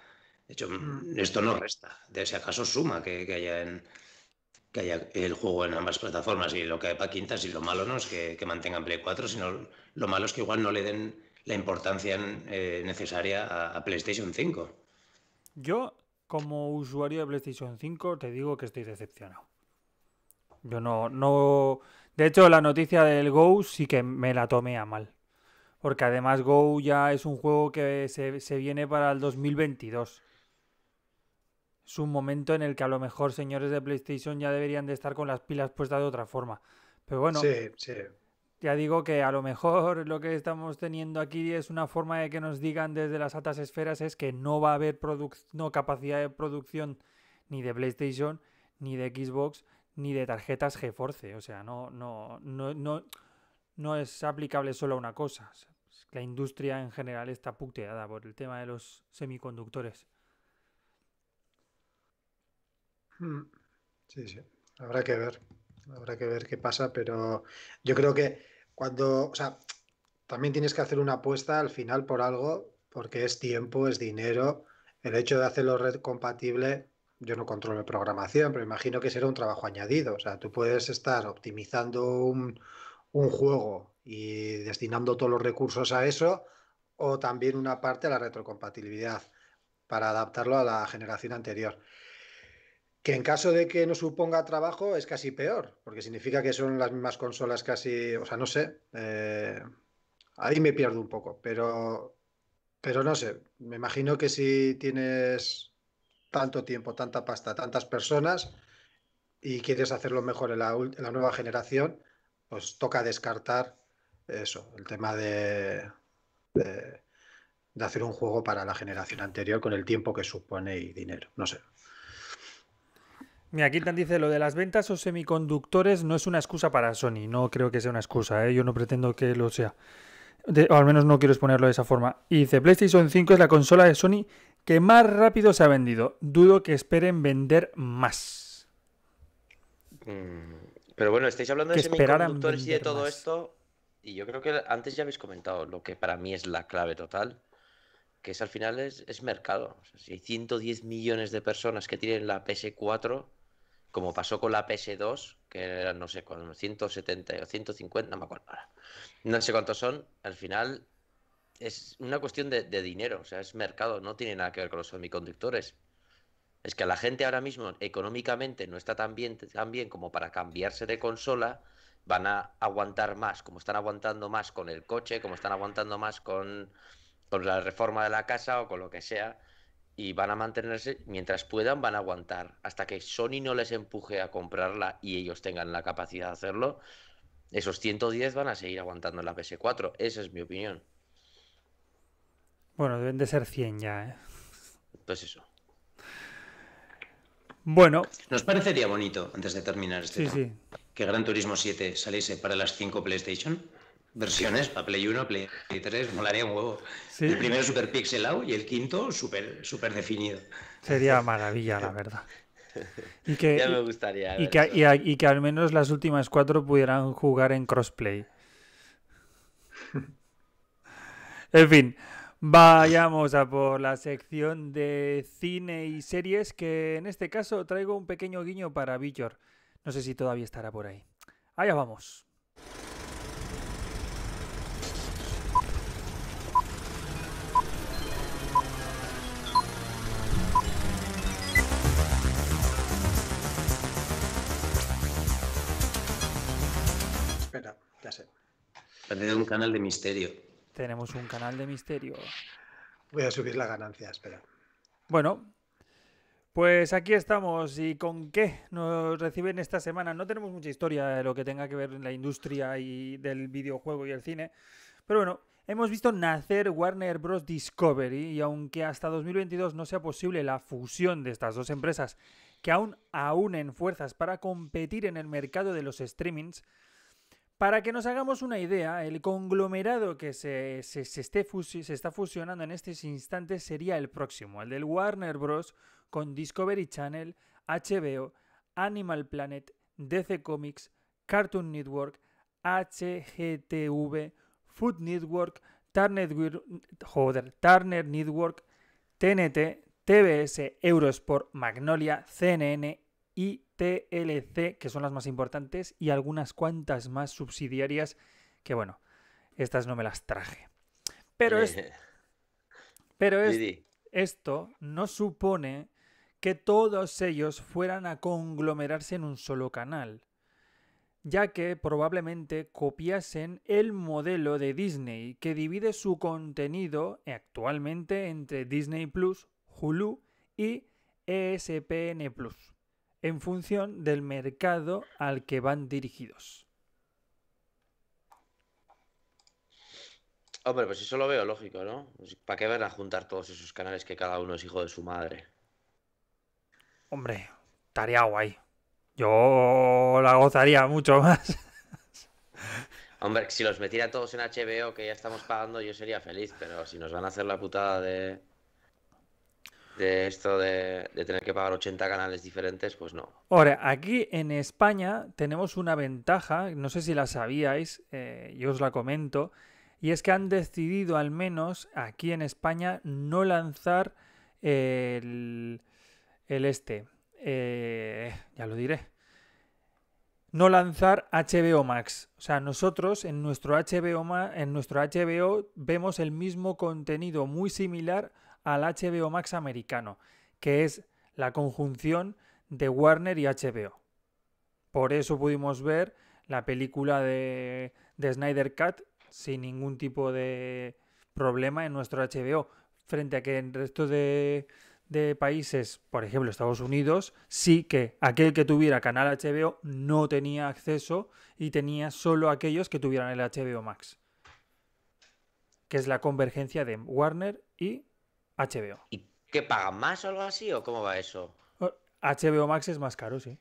De hecho, mm. esto no resta. De si acaso suma que, haya en, que haya el juego en ambas plataformas y lo que hay para quintas y lo malo no es que, mantengan Play 4, sino lo malo es que igual no le den la importancia eh, necesaria a, PlayStation 5. Yo como usuario de PlayStation 5, te digo que estoy decepcionado. Yo no, no. De hecho, la noticia del Go sí que me la tomé a mal. Porque además Go ya es un juego que se, se viene para el 2022. Es un momento en el que a lo mejor señores de PlayStation ya deberían de estar con las pilas puestas de otra forma. Pero bueno. Sí, sí. Ya digo que a lo mejor lo que estamos teniendo aquí es una forma de que nos digan desde las altas esferas es que no va a haber no, capacidad de producción ni de PlayStation, ni de Xbox, ni de tarjetas GeForce. O sea, no, no, no, no es aplicable solo a una cosa. La industria en general está puteada por el tema de los semiconductores. Hmm. Sí, sí. Habrá que ver. Habrá que ver qué pasa, pero yo creo que cuando, o sea, también tienes que hacer una apuesta al final por algo, porque es tiempo, es dinero. El hecho de hacerlo red compatible, yo no controlo programación, pero imagino que será un trabajo añadido. O sea, tú puedes estar optimizando un, un juego y destinando todos los recursos a eso, o también una parte a la retrocompatibilidad para adaptarlo a la generación anterior. Que en caso de que no suponga trabajo es casi peor, porque significa que son las mismas consolas casi, o sea, no sé, eh, ahí me pierdo un poco, pero, pero no sé, me imagino que si tienes tanto tiempo, tanta pasta, tantas personas y quieres hacerlo mejor en la, nueva generación, pues toca descartar eso, el tema de, de hacer un juego para la generación anterior con el tiempo que supone y dinero, no sé. Mira, dice, lo de las ventas o semiconductores no es una excusa para Sony, no creo que sea una excusa, ¿eh? yo no pretendo que lo sea. o al menos no quiero exponerlo de esa forma. Y dice, PlayStation 5 es la consola de Sony que más rápido se ha vendido. Dudo que esperen vender más. Mm, pero bueno, estáis hablando de semiconductores y de todo esto. Y yo creo que antes ya habéis comentado lo que para mí es la clave total, que es al final es, mercado. si hay 110 millones de personas que tienen la PS4, como pasó con la PS2, que eran, no sé, con 170 o 150, no me acuerdo No sé cuántos son, al final es una cuestión de, dinero, o sea, es mercado, no tiene nada que ver con los semiconductores. Es que la gente ahora mismo económicamente no está tan bien, como para cambiarse de consola, van a aguantar más, como están aguantando más con el coche, como están aguantando más con, con la reforma de la casa o con lo que sea y van a mantenerse mientras puedan, van a aguantar. Hasta que Sony no les empuje a comprarla y ellos tengan la capacidad de hacerlo, esos 110 van a seguir aguantando en la PS4. Esa es mi opinión. Bueno, deben de ser 100 ya, ¿eh? Pues eso. Bueno. Nos parecería bonito, antes de terminar este que Gran Turismo 7 saliese para las 5 PlayStation versiones para Play 1, Play 3, molaría un huevo. El primero super pixelado y el quinto súper super definido. Sería maravilla, la verdad. Y que, ya me gustaría. Y que, y, y que al menos las últimas cuatro pudieran jugar en crossplay. en fin, vayamos a por la sección de cine y series, que en este caso traigo un pequeño guiño para Villor. No sé si todavía estará por ahí. Allá vamos. ya sé. un canal de misterio. Tenemos un canal de misterio. Voy a subir la ganancia, espera. Bueno, pues aquí estamos. ¿Y con qué nos reciben esta semana? No tenemos mucha historia de lo que tenga que ver en la industria y del videojuego y el cine. Pero bueno, hemos visto nacer Warner Bros. Discovery y aunque hasta 2022 no sea posible la fusión de estas dos empresas que aún aúnen fuerzas para competir en el mercado de los streamings, para que nos hagamos una idea, el conglomerado que se, está fusionando en estos instantes sería el próximo, el del Warner Bros. con Discovery Channel, HBO, Animal Planet, DC Comics, Cartoon Network, HGTV, Food Network, Turner, Turner Network, TNT, TBS, Eurosport, Magnolia, CNN y TLC, que son las más importantes, y algunas cuantas más subsidiarias que, bueno, estas no me las traje. Pero, es, eh, pero es, esto no supone que todos ellos fueran a conglomerarse en un solo canal, ya que probablemente copiasen el modelo de Disney, que divide su contenido actualmente entre Disney Plus, Hulu y ESPN Plus en función del mercado al que van dirigidos. Hombre, pues eso lo veo lógico, ¿no? Pues, ¿Para qué van a juntar todos esos canales que cada uno es hijo de su madre? Hombre, estaría guay. Yo la gozaría mucho más. Hombre, si los metiera todos en HBO que ya estamos pagando, yo sería feliz, pero si nos van a hacer la putada de de esto de, tener que pagar 80 canales diferentes, pues no. Ahora, aquí en España tenemos una ventaja, no sé si la sabíais, eh, yo os la comento, y es que han decidido al menos aquí en España no lanzar el, el este, eh, ya lo diré, no lanzar HBO Max. O sea, nosotros en nuestro HBO, en nuestro HBO vemos el mismo contenido muy similar al HBO Max americano, que es la conjunción de Warner y HBO. Por eso pudimos ver la película de, Snyder Cut sin ningún tipo de problema en nuestro HBO, frente a que en el resto de, de países, por ejemplo Estados Unidos, sí que aquel que tuviera canal HBO no tenía acceso y tenía solo aquellos que tuvieran el HBO Max, que es la convergencia de Warner y HBO. ¿Y qué paga? más o algo así o cómo va eso? HBO oh, Max es más caro, sí.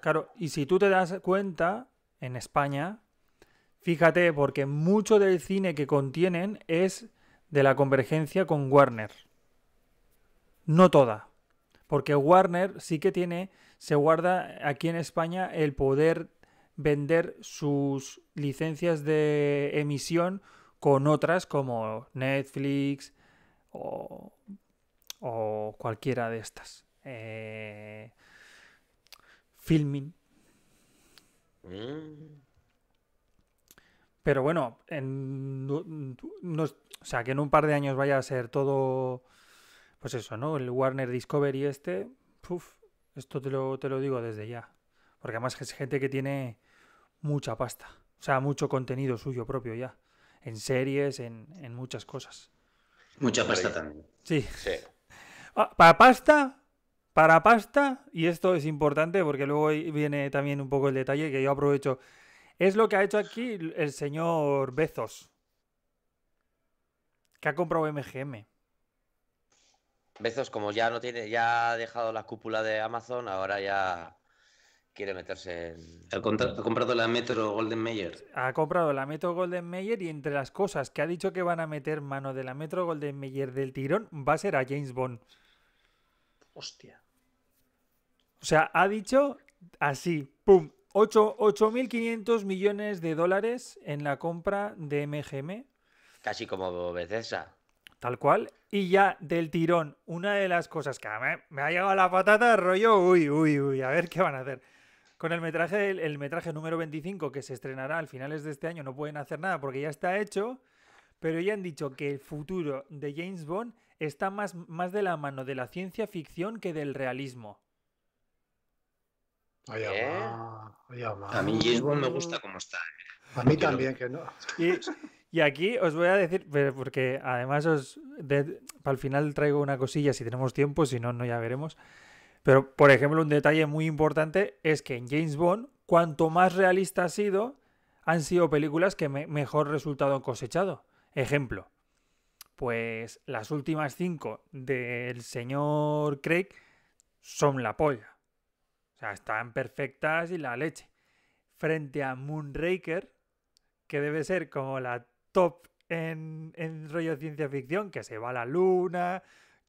Claro, y si tú te das cuenta, en España, fíjate, porque mucho del cine que contienen es de la convergencia con Warner. No toda. Porque Warner sí que tiene, se guarda aquí en España el poder vender sus licencias de emisión con otras como Netflix o, cualquiera de estas. Eh, filming. Mm. Pero bueno, o sea, que en un par de años vaya a ser todo, pues eso, ¿no? El Warner Discovery este, puf, esto te lo, te lo digo desde ya. Porque además es gente que tiene mucha pasta, o sea, mucho contenido suyo propio ya en series, en, muchas cosas. Mucha pasta también. Sí. sí. Ah, para pasta, para pasta, y esto es importante porque luego viene también un poco el detalle que yo aprovecho, es lo que ha hecho aquí el señor Bezos, que ha comprado MGM. Bezos, como ya no tiene, ya ha dejado la cúpula de Amazon, ahora ya quiere meterse en... Ha, comprado la Metro Golden Mayer. Ha comprado la Metro Golden Mayer y entre las cosas que ha dicho que van a meter mano de la Metro Golden Mayer del tirón va a ser a James Bond. Hostia. O sea, ha dicho así, pum, 8.500 millones de dólares en la compra de MGM. Casi como Bethesda. Tal cual. Y ya del tirón, una de las cosas que me, ha llegado la patata, de rollo, uy, uy, uy, a ver qué van a hacer. Con el metraje, el, metraje número 25 que se estrenará al finales de este año no pueden hacer nada porque ya está hecho, pero ya han dicho que el futuro de James Bond está más, más de la mano de la ciencia ficción que del realismo. ¿Eh? A mí James Bond me gusta como está. ¿eh? A mí también, que no. Y, aquí os voy a decir, porque además os para el final traigo una cosilla si tenemos tiempo, si no, no ya veremos. Pero, por ejemplo, un detalle muy importante es que en James Bond, cuanto más realista ha sido, han sido películas que mejor resultado han cosechado. Ejemplo, pues las últimas cinco del señor Craig son la polla. O sea, están perfectas y la leche. Frente a Moonraker, que debe ser como la top en, en rollo de ciencia ficción, que se va a la luna,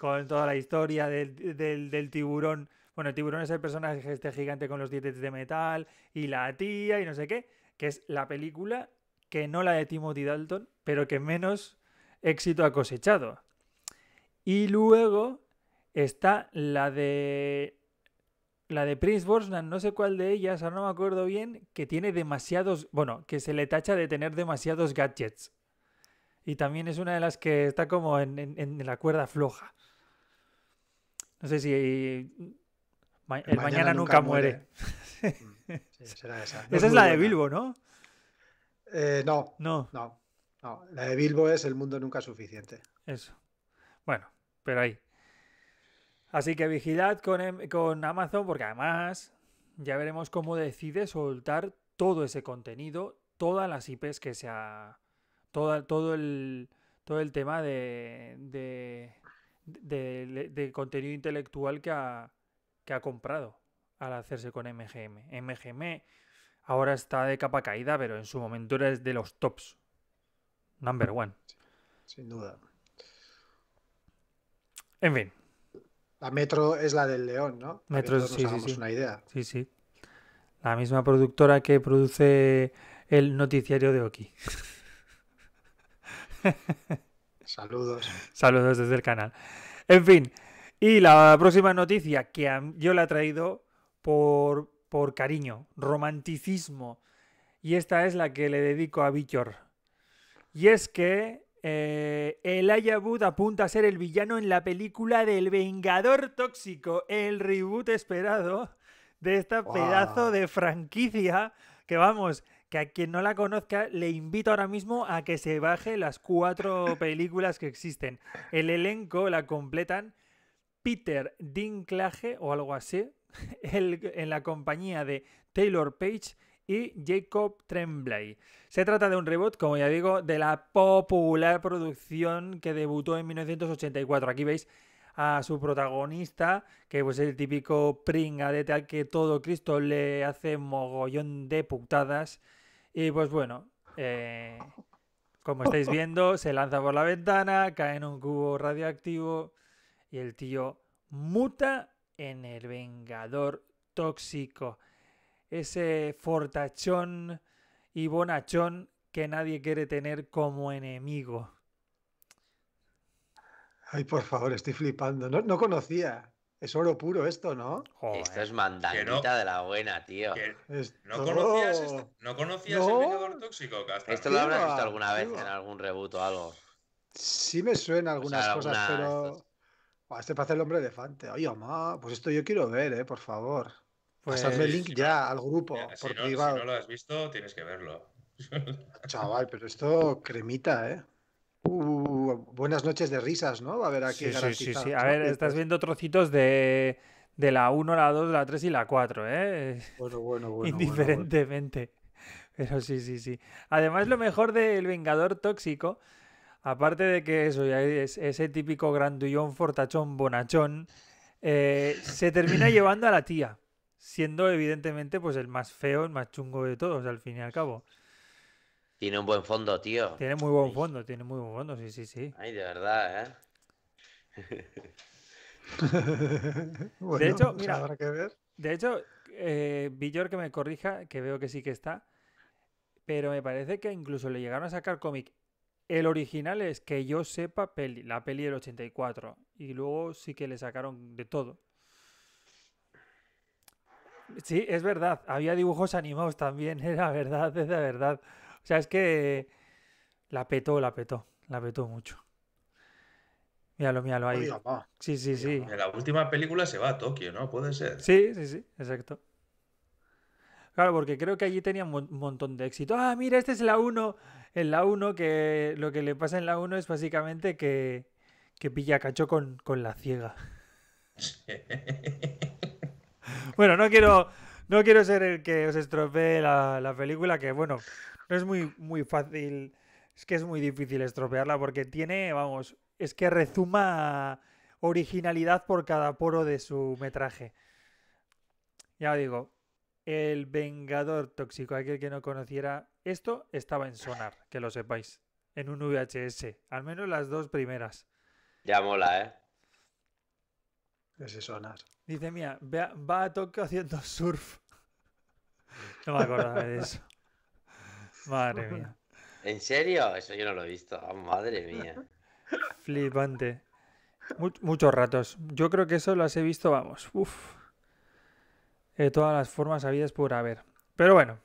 con toda la historia del, tiburón. Bueno, el tiburón es el personaje este gigante con los dientes de metal y la tía y no sé qué, que es la película que no la de Timothy Dalton, pero que menos éxito ha cosechado. Y luego está la de la de Prince Borsnan, no sé cuál de ellas, ahora no me acuerdo bien, que tiene demasiados, bueno, que se le tacha de tener demasiados gadgets. Y también es una de las que está como en la cuerda floja. No sé si el mañana, nunca, muere. Mm, sí, será esa. esa es la de Bilbo, eh, ¿no? no, no. No. La de Bilbo es El mundo nunca suficiente. Eso. Bueno, pero ahí. Así que vigilad em, con, Amazon porque además ya veremos cómo decide soltar todo ese contenido, todas las IPs que sea todo, el, todo el tema de de, contenido intelectual que ha, que ha comprado al hacerse con MGM. MGM ahora está de capa caída, pero en su momento era de los tops. Number one. Sin duda. En fin. La Metro es la del León, ¿no? Metro es sí, sí, una idea. Sí, sí. La misma productora que produce el noticiario de Oki. Saludos. Saludos desde el canal. En fin, y la próxima noticia que yo la he traído por, por cariño, romanticismo. Y esta es la que le dedico a Bichor. Y es que eh, el Ayabut apunta a ser el villano en la película del Vengador Tóxico, el reboot esperado de esta pedazo de franquicia que vamos, que a quien no la conozca le invito ahora mismo a que se baje las cuatro películas que existen. El elenco la completan Peter Dinklage o algo así, en la compañía de Taylor Page y Jacob Tremblay. Se trata de un reboot, como ya digo, de la popular producción que debutó en 1984. Aquí veis a su protagonista, que pues es el típico de tal que todo Cristo le hace mogollón de putadas y pues bueno, eh, como estáis viendo, se lanza por la ventana, cae en un cubo radioactivo y el tío muta en el Vengador Tóxico. Ese fortachón y bonachón que nadie quiere tener como enemigo. Ay, por favor, estoy flipando. no conocía es oro puro esto, ¿no? esto es mandanita de la buena, tío. ¿No conocías, este- ¿no conocías el vengador tóxico, Castro? Esto lo habrás visto alguna vez en algún reboot o algo. Sí me suena algunas cosas, pero... este parece el hombre elefante. Oye, mamá, pues esto yo quiero ver, ¿eh? Por favor. Pues, hazme el link ya al grupo. si no lo has visto, tienes que verlo. Chaval, pero esto cremita, ¿eh? Uh, buenas noches de risas, ¿no? a ver aquí sí, sí, sí, A ver, estás pues viendo trocitos de, la 1, la 2, la 3 y la 4, ¿eh? Bueno, bueno, Indiferentemente. Pero sí, sí, sí. Además, lo mejor del Vengador Tóxico, aparte de que eso ya es ese típico grandullón, fortachón, bonachón, eh, se termina llevando a la tía, siendo evidentemente pues el más feo, el más chungo de todos, al fin y al cabo. Tiene un buen fondo, tío. Tiene muy buen fondo, tiene muy buen fondo, sí, sí, sí. Ay, de verdad, ¿eh? de hecho, mira, que De hecho, que me corrija, que veo que sí que está, pero me parece que incluso le llegaron a sacar cómic. El original es que yo sepa la peli del 84, y luego sí que le sacaron de todo. Sí, es verdad, había dibujos animados también, era verdad, es de verdad. O sea, es que la petó, la petó, la petó mucho. Míralo, míralo ahí. sí, sí, sí. En la última película se va a Tokio, ¿no? Puede ser. Sí, sí, sí, exacto. Claro, porque creo que allí tenía un montón de éxito. Ah, mira, este es la 1. En la 1, que lo que le pasa en la 1 es básicamente que, que pilla cacho con, con la ciega. bueno, no quiero, no quiero ser el que os estropee la, la película, que bueno, no es muy, muy fácil. Es que es muy difícil estropearla porque tiene, vamos, es que rezuma originalidad por cada poro de su metraje. Ya digo, El Vengador Tóxico, aquel que no conociera, esto estaba en Sonar, que lo sepáis, en un VHS, al menos las dos primeras. Ya mola, ¿eh? Ese Sonar. Dice, mía, va a Tokio haciendo surf. No me acordaba de eso. Madre mía. ¿En serio? Eso yo no lo he visto. Oh, madre mía. Flipante. muchos ratos. Yo creo que eso las he visto, vamos. Uf. De todas las formas habidas por haber. Pero bueno.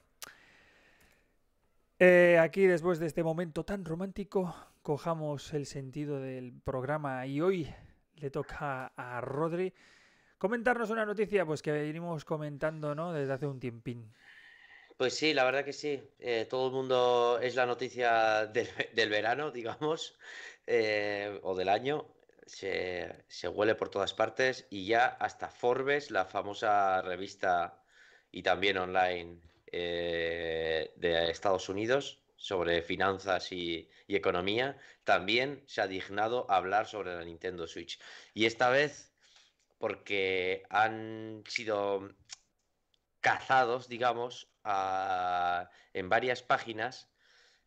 Eh, aquí, después de este momento tan romántico, cojamos el sentido del programa y hoy le toca a Rodri comentarnos una noticia pues que venimos comentando ¿no? desde hace un tiempín. Pues sí, la verdad que sí. Eh, todo el mundo es la noticia del, verano, digamos, eh, o del año. Se, huele por todas partes y ya hasta Forbes, la famosa revista y también online eh, de Estados Unidos sobre finanzas y, economía, también se ha dignado a hablar sobre la Nintendo Switch. Y esta vez porque han sido cazados, digamos, en varias páginas.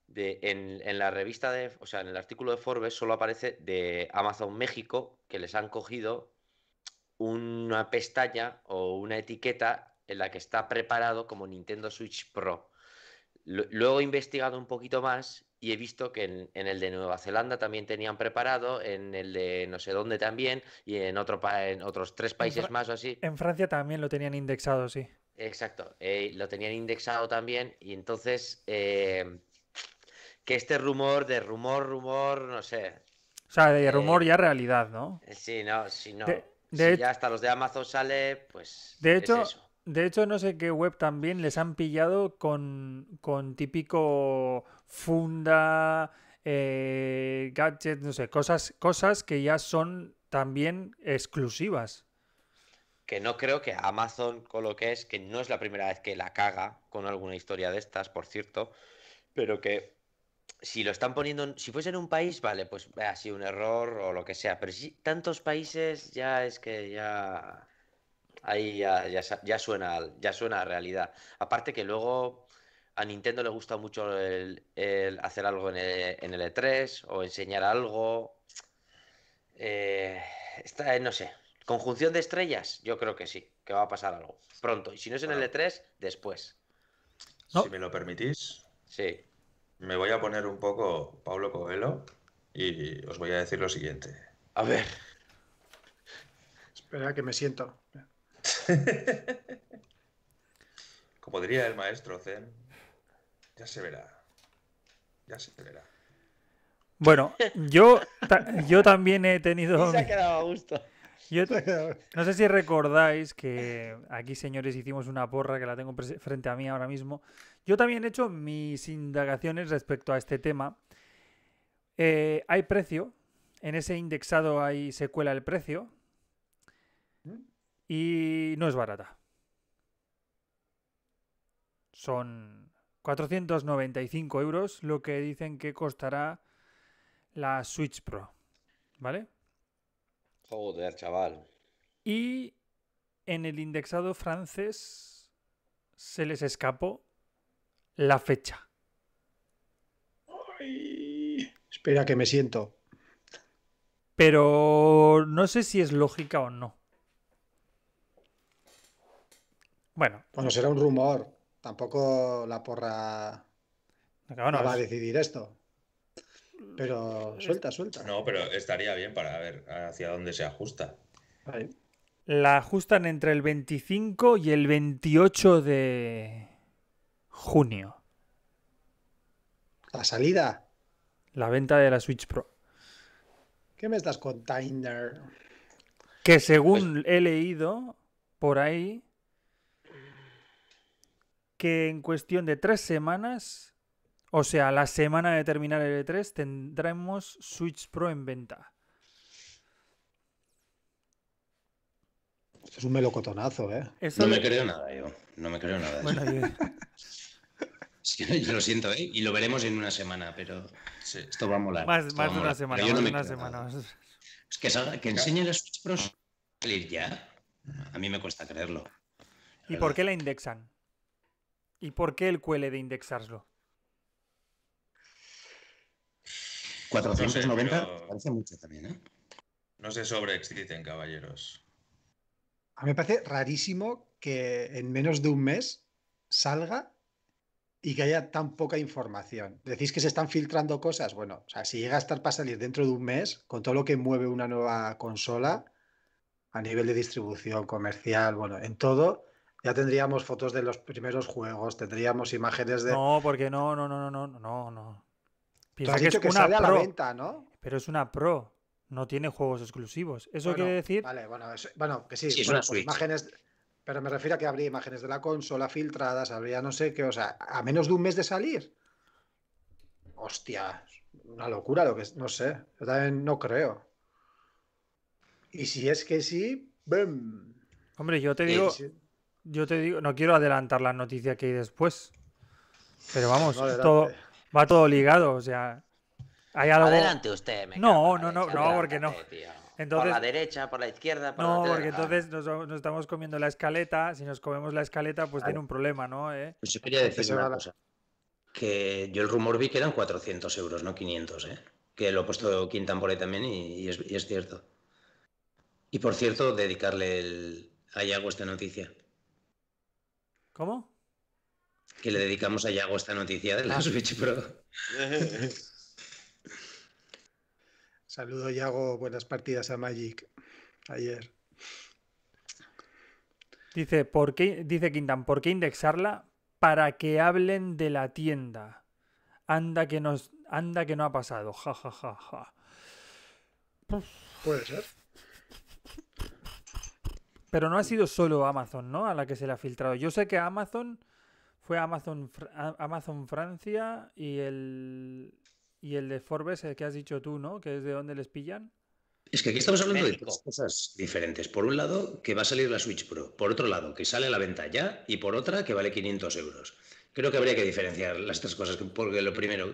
De, en, la revista de, o sea, en el artículo de Forbes solo aparece de Amazon México que les han cogido una pestaña o una etiqueta en la que está preparado como Nintendo Switch Pro. luego he investigado un poquito más y he visto que en, el de Nueva Zelanda también tenían preparado, en el de no sé dónde también y en, otro en otros tres países más o así. En Francia también lo tenían indexado, sí. Exacto, eh, lo tenían indexado también y entonces eh, que este rumor de rumor, rumor, no sé. O sea, de eh, rumor ya realidad, ¿no? Sí, no, si no, si ya hasta los de Amazon sale, pues... De hecho, de hecho, no sé qué web también les han pillado con, típico funda, gadget, no sé, cosas, cosas que ya son también exclusivas que no creo que Amazon con lo que es, que no es la primera vez que la caga con alguna historia de estas, por cierto, pero que si lo están poniendo, si fuese en un país, vale, pues ha sido un error o lo que sea, pero si tantos países ya es que ya ahí ya, suena ya suena a realidad. Aparte que luego a Nintendo le gusta mucho el, hacer algo en el, E3 e o enseñar algo. Eh, está, eh, no sé, Conjunción de estrellas, yo creo que sí, que va a pasar algo pronto. Y si no es en el E3, e después. Si me lo permitís. Sí. Me voy a poner un poco Pablo Coelho y os voy a decir lo siguiente. A ver. Espera que me siento. Como diría el maestro Zen, ya se verá. Ya se verá. Bueno, yo, yo también he tenido. se ha quedado a gusto. no sé si recordáis que aquí, señores, hicimos una porra que la tengo frente a mí ahora mismo. Yo también he hecho mis indagaciones respecto a este tema. Eh, hay precio. En ese indexado hay secuela el precio. Mm. Y no es barata. Son 495 euros lo que dicen que costará la Switch Pro. ¿Vale? Joder, chaval. Y en el indexado francés se les escapó la fecha. Ay, espera que me siento. Pero no sé si es lógica o no. Bueno. Bueno, será un rumor. Tampoco la porra va a decidir esto. Pero suelta, suelta. No, pero estaría bien para ver hacia dónde se ajusta. La ajustan entre el 25 y el 28 de junio. La salida. La venta de la Switch Pro. ¿Qué me estás contando? Que según pues- he leído por ahí, que en cuestión de tres semanas o sea, la semana de terminar el E3 tendremos Switch Pro en venta. Esto es un melocotonazo, ¿eh? no me creo nada, yo. No me creo nada. yo... lo siento, ¿eh? Y lo veremos en una semana, pero esto va a molar. Más, de una semana, más de una semana. Es que, enseñen que Switch Pro salir ya. A mí me cuesta creerlo. ¿Y por qué la indexan? ¿Y por qué el cuele de indexarlo? 490 no parece mucho también, ¿eh? No se sobreexciten, caballeros. A mí me parece rarísimo que en menos de un mes salga y que haya tan poca información. Decís que se están filtrando cosas. Bueno, o sea, si llega a estar para salir dentro de un mes, con todo lo que mueve una nueva consola a nivel de distribución comercial, bueno, en todo, ya tendríamos fotos de los primeros juegos, tendríamos imágenes de. No, porque no, no, no, no, no, no la venta, ¿no? Pero es una Pro, no tiene juegos exclusivos. ¿Eso quiere decir? Vale, bueno, bueno que sí, pues imágenes. Pero me refiero a que habría imágenes de la consola filtradas, habría no sé qué, o sea, a menos de un mes de salir. Hostia, una locura lo que es, no sé, yo también no creo. Y si es que sí, ¡bum! Hombre, yo te digo, yo te digo, no quiero adelantar la noticia que hay después, pero vamos, esto va todo ligado, o sea. Hay Adelante usted, No, no, no, no, porque no. Entonces, por la derecha, por la izquierda, No, porque entonces nos, estamos comiendo la escaleta. Si nos comemos la escaleta, pues tiene un problema, ¿no? ¿Eh? yo quería decir Que yo el rumor vi que eran 400 euros, no 500, ¿eh? Que lo ha puesto Quintan por ahí también y, es, cierto. Y por cierto, dedicarle el, a algo esta noticia. ¿Cómo? que le dedicamos a Yago esta noticia de la ah. Switch Pro. Saludo Yago, buenas partidas a Magic ayer. Dice, ¿por dice Quintan, ¿por qué indexarla? Para que hablen de la tienda. Anda que, nos, anda que no ha pasado. Ja, ja, Puede ser. Pero no ha sido solo Amazon, ¿no? A la que se le ha filtrado. Yo sé que Amazon fue Amazon, Amazon Francia y el, y el de Forbes, el que has dicho tú, ¿no? Que es de dónde les pillan. Es que aquí estamos hablando de tres cosas diferentes. Por un lado, que va a salir la Switch Pro. Por otro lado, que sale a la venta ya. Y por otra, que vale 500 euros. Creo que habría que diferenciar las tres cosas. Porque lo primero,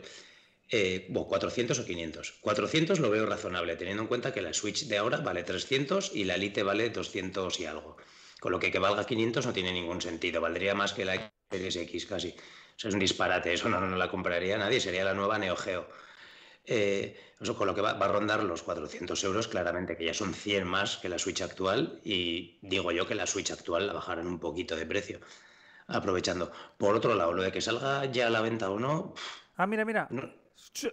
eh, bueno, 400 o 500. 400 lo veo razonable, teniendo en cuenta que la Switch de ahora vale 300 y la Elite vale 200 y algo. Con lo que que valga 500 no tiene ningún sentido, valdría más que la Series casi. Eso es un disparate, eso no, la compraría nadie, sería la nueva Neo Geo. eso eh, con lo que va, a rondar los 400 euros, claramente, que ya son 100 más que la Switch actual, y digo yo que la Switch actual la bajarán un poquito de precio, aprovechando. Por otro lado, lo de que salga ya a la venta o no... Ah, mira, mira.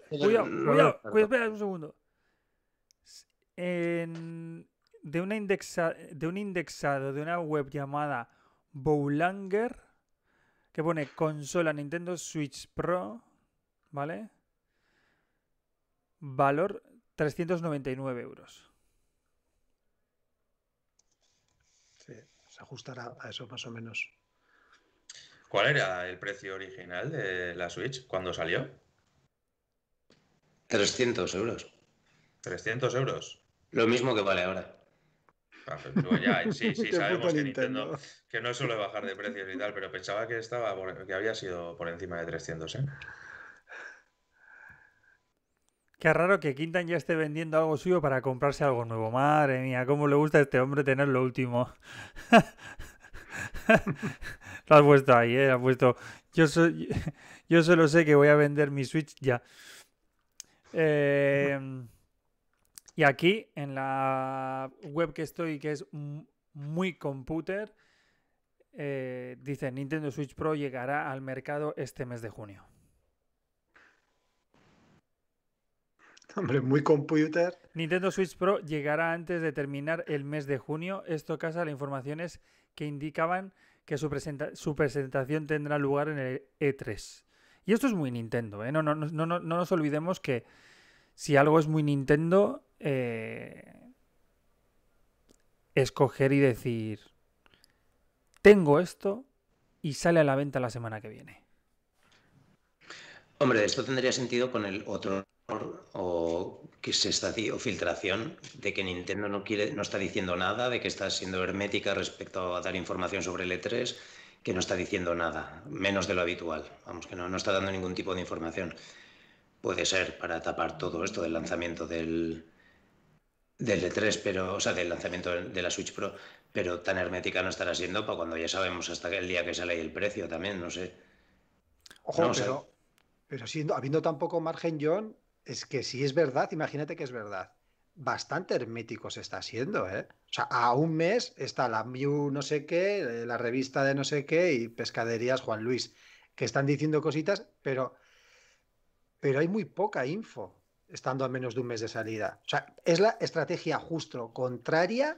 cuidado, cuidado, espera un segundo. En, de una, indexa, de un indexado de una web llamada Bowlanger que pone consola Nintendo Switch Pro, ¿vale? Valor 399 euros. se ajustará a eso más o menos. ¿Cuál era el precio original de la Switch cuando salió? 300 euros. 300 euros. Lo mismo que vale ahora. Eh, sí, sabemos que Nintendo, que no suele bajar de precios y tal, pero pensaba que estaba que había sido por encima de 300, ¿eh? Qué raro que Quintan ya esté vendiendo algo suyo para comprarse algo nuevo. Madre mía, cómo le gusta a este hombre tener lo último. lo has puesto ahí, ¿eh? puesto. Yo, Yo solo sé que voy a vender mi Switch ya. Eh. Y aquí, en la web que estoy, que es muy computer, eh, dice Nintendo Switch Pro llegará al mercado este mes de junio. Hombre, muy computer. Nintendo Switch Pro llegará antes de terminar el mes de junio. Esto casa las informaciones que indicaban que su, presentación tendrá lugar en el E3. Y esto es muy Nintendo, ¿eh? no, no nos olvidemos que si algo es muy Nintendo, eh, escoger y decir, tengo esto y sale a la venta la semana que viene. Hombre, esto tendría sentido con el otro o que se está o filtración de que Nintendo no quiere no está diciendo nada, de que está siendo hermética respecto a dar información sobre el E3, que no está diciendo nada, menos de lo habitual. Vamos que no no está dando ningún tipo de información puede ser para tapar todo esto del lanzamiento del, del E3, pero, o sea, del lanzamiento de la Switch Pro, pero tan hermética no estará siendo para cuando ya sabemos hasta el día que sale el precio también, no sé. Ojo, pero, siendo, habiendo tan poco margen, John, es que si es verdad, imagínate que es verdad, bastante hermético se está haciendo, ¿eh? O sea, a un mes está la Miu no sé qué, la revista de no sé qué y Pescaderías Juan Luis, que están diciendo cositas, pero pero hay muy poca info estando a menos de un mes de salida. O sea, es la estrategia justo contraria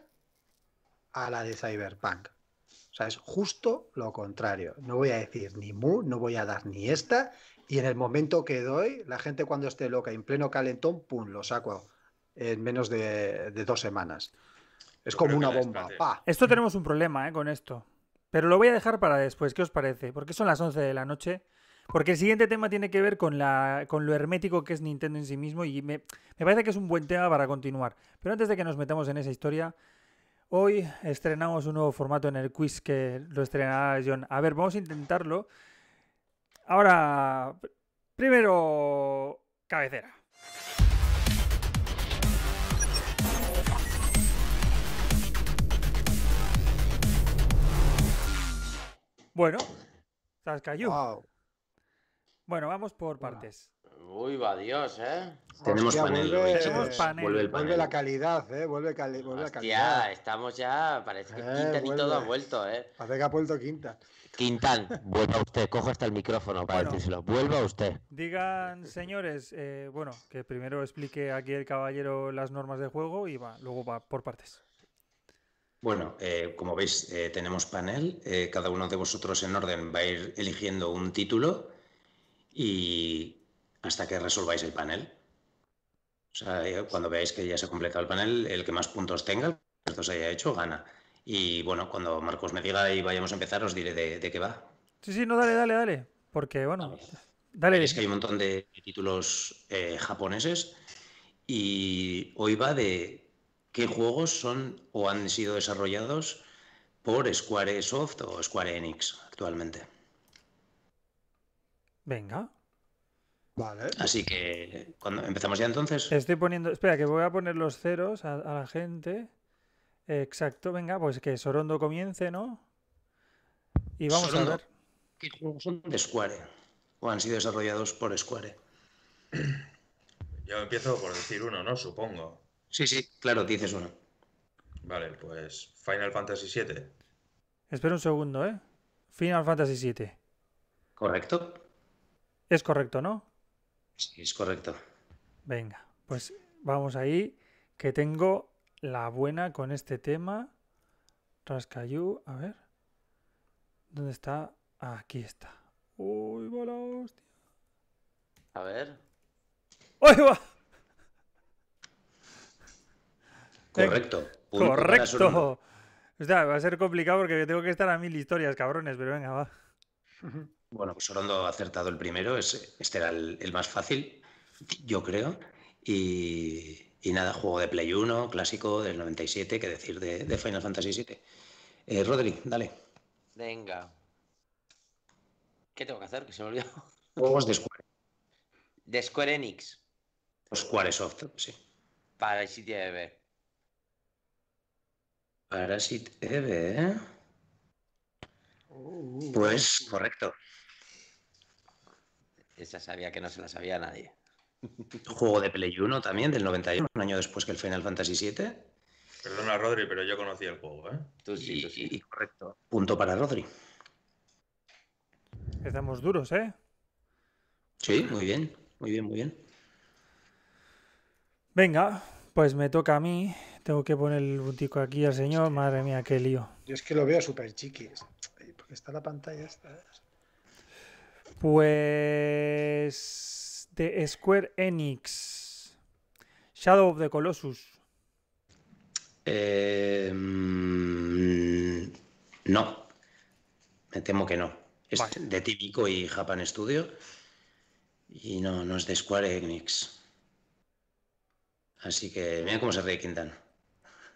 a la de Cyberpunk. O sea, es justo lo contrario. No voy a decir ni mu, no voy a dar ni esta. Y en el momento que doy, la gente cuando esté loca en pleno calentón, pum, lo saco en menos de, dos semanas. Es como una bomba. Esto tenemos un problema eh, con esto. Pero lo voy a dejar para después. ¿Qué os parece? Porque son las 11 de la noche. Porque el siguiente tema tiene que ver con, la, con lo hermético que es Nintendo en sí mismo y me, parece que es un buen tema para continuar. Pero antes de que nos metamos en esa historia, hoy estrenamos un nuevo formato en el quiz que lo estrenará John. A ver, vamos a intentarlo. Ahora, primero, cabecera. Bueno, estás Wow. Bueno, vamos por partes. Uy, va Dios, ¿eh? Tenemos panel. Vuelve, eh, Vuelve, el panel. vuelve, la calidad, ¿eh? Vuelve, cali vuelve Hostia, la calidad. estamos ya. Parece que eh, Quintan y todo ha vuelto, ¿eh? Parece que ha vuelto Quintan. Quintan, vuelva usted. Cojo hasta el micrófono para bueno, decírselo. Vuelva usted. Digan, señores, eh, bueno, que primero explique aquí el caballero las normas de juego y va, luego va por partes. Bueno, eh, como veis, tenemos panel. cada uno de vosotros en orden va a ir eligiendo un título y hasta que resolváis el panel. O sea, eh, cuando veáis que ya se ha completado el panel, el que más puntos tenga, esto se haya hecho, gana. Y bueno, cuando Marcos me diga y vayamos a empezar, os diré de, qué va. Sí, sí, no, dale, dale, dale. Porque bueno, dale. Es que hay un montón de títulos eh, japoneses y hoy va de qué juegos son o han sido desarrollados por Square Soft o Square Enix actualmente. Venga. Vale. Así que cuando empezamos ya entonces. Estoy poniendo. Espera, que voy a poner los ceros a, la gente. Exacto, venga, pues que Sorondo comience, ¿no? Y vamos a ver. ¿Qué juegos son de Square? ¿O han sido desarrollados por Square? Yo empiezo por decir uno, ¿no? Supongo. Sí, sí, claro, dices uno. Vale, pues Final Fantasy VII. Espera un segundo, ¿eh? Final Fantasy VII. Correcto. Es correcto, ¿no? Sí, es correcto. Venga, pues vamos ahí, que tengo la buena con este tema. Rascayú, a ver. ¿Dónde está? Aquí está. Uy, va hostia. A ver. ¡Uy, va! Correcto. Correcto. O sea, va a ser complicado porque tengo que estar a mil historias, cabrones, pero venga, va. Bueno, pues Orondo ha acertado el primero, este era el, más fácil, yo creo. Y, nada, juego de Play 1, clásico del 97, que decir de, Final Fantasy VII. Eh, Rodri, dale. Venga. ¿Qué tengo que hacer? Que se me olvidó. Juegos de Square. De Square Enix. Pues Square Soft, sí. Parasite EV. Parasite EV, ¿eh? Pues correcto. Esa sabía que no se la sabía nadie. Juego de Play 1 también, del 91, un año después que el Final Fantasy VII. Perdona, Rodri, pero yo conocía el juego, ¿eh? Tú sí, tú sí. correcto. Punto para Rodri. Estamos duros, ¿eh? Sí, muy bien, muy bien, muy bien. Venga, pues me toca a mí. Tengo que poner el puntico aquí al señor. Madre mía, qué lío. Yo es que lo veo súper chiquis. Porque está la pantalla esta. ¿eh? Pues. de Square Enix. Shadow of the Colossus. Eh, mm, no. Me temo que no. Es de Típico y Japan Studio. Y no, no es de Square Enix. Así que mira cómo se ríe Quintana.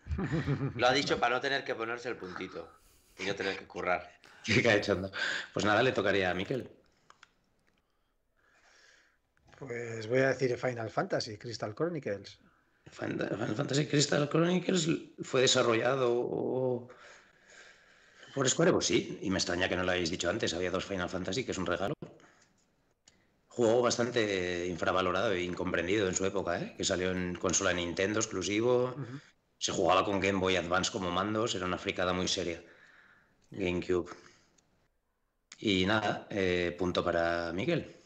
Lo ha dicho para no tener que ponerse el puntito y no tener que currar. Qué Pues nada, le tocaría a Miquel. Pues voy a decir Final Fantasy, Crystal Chronicles. Final Fantasy Crystal Chronicles fue desarrollado por Square, pues sí, y me extraña que no lo habéis dicho antes. Había dos Final Fantasy, que es un regalo. Juego bastante infravalorado e incomprendido en su época, ¿eh? que salió en consola Nintendo exclusivo. Se jugaba con Game Boy Advance como mandos, era una fricada muy seria. GameCube. Y nada, eh, punto para Miguel.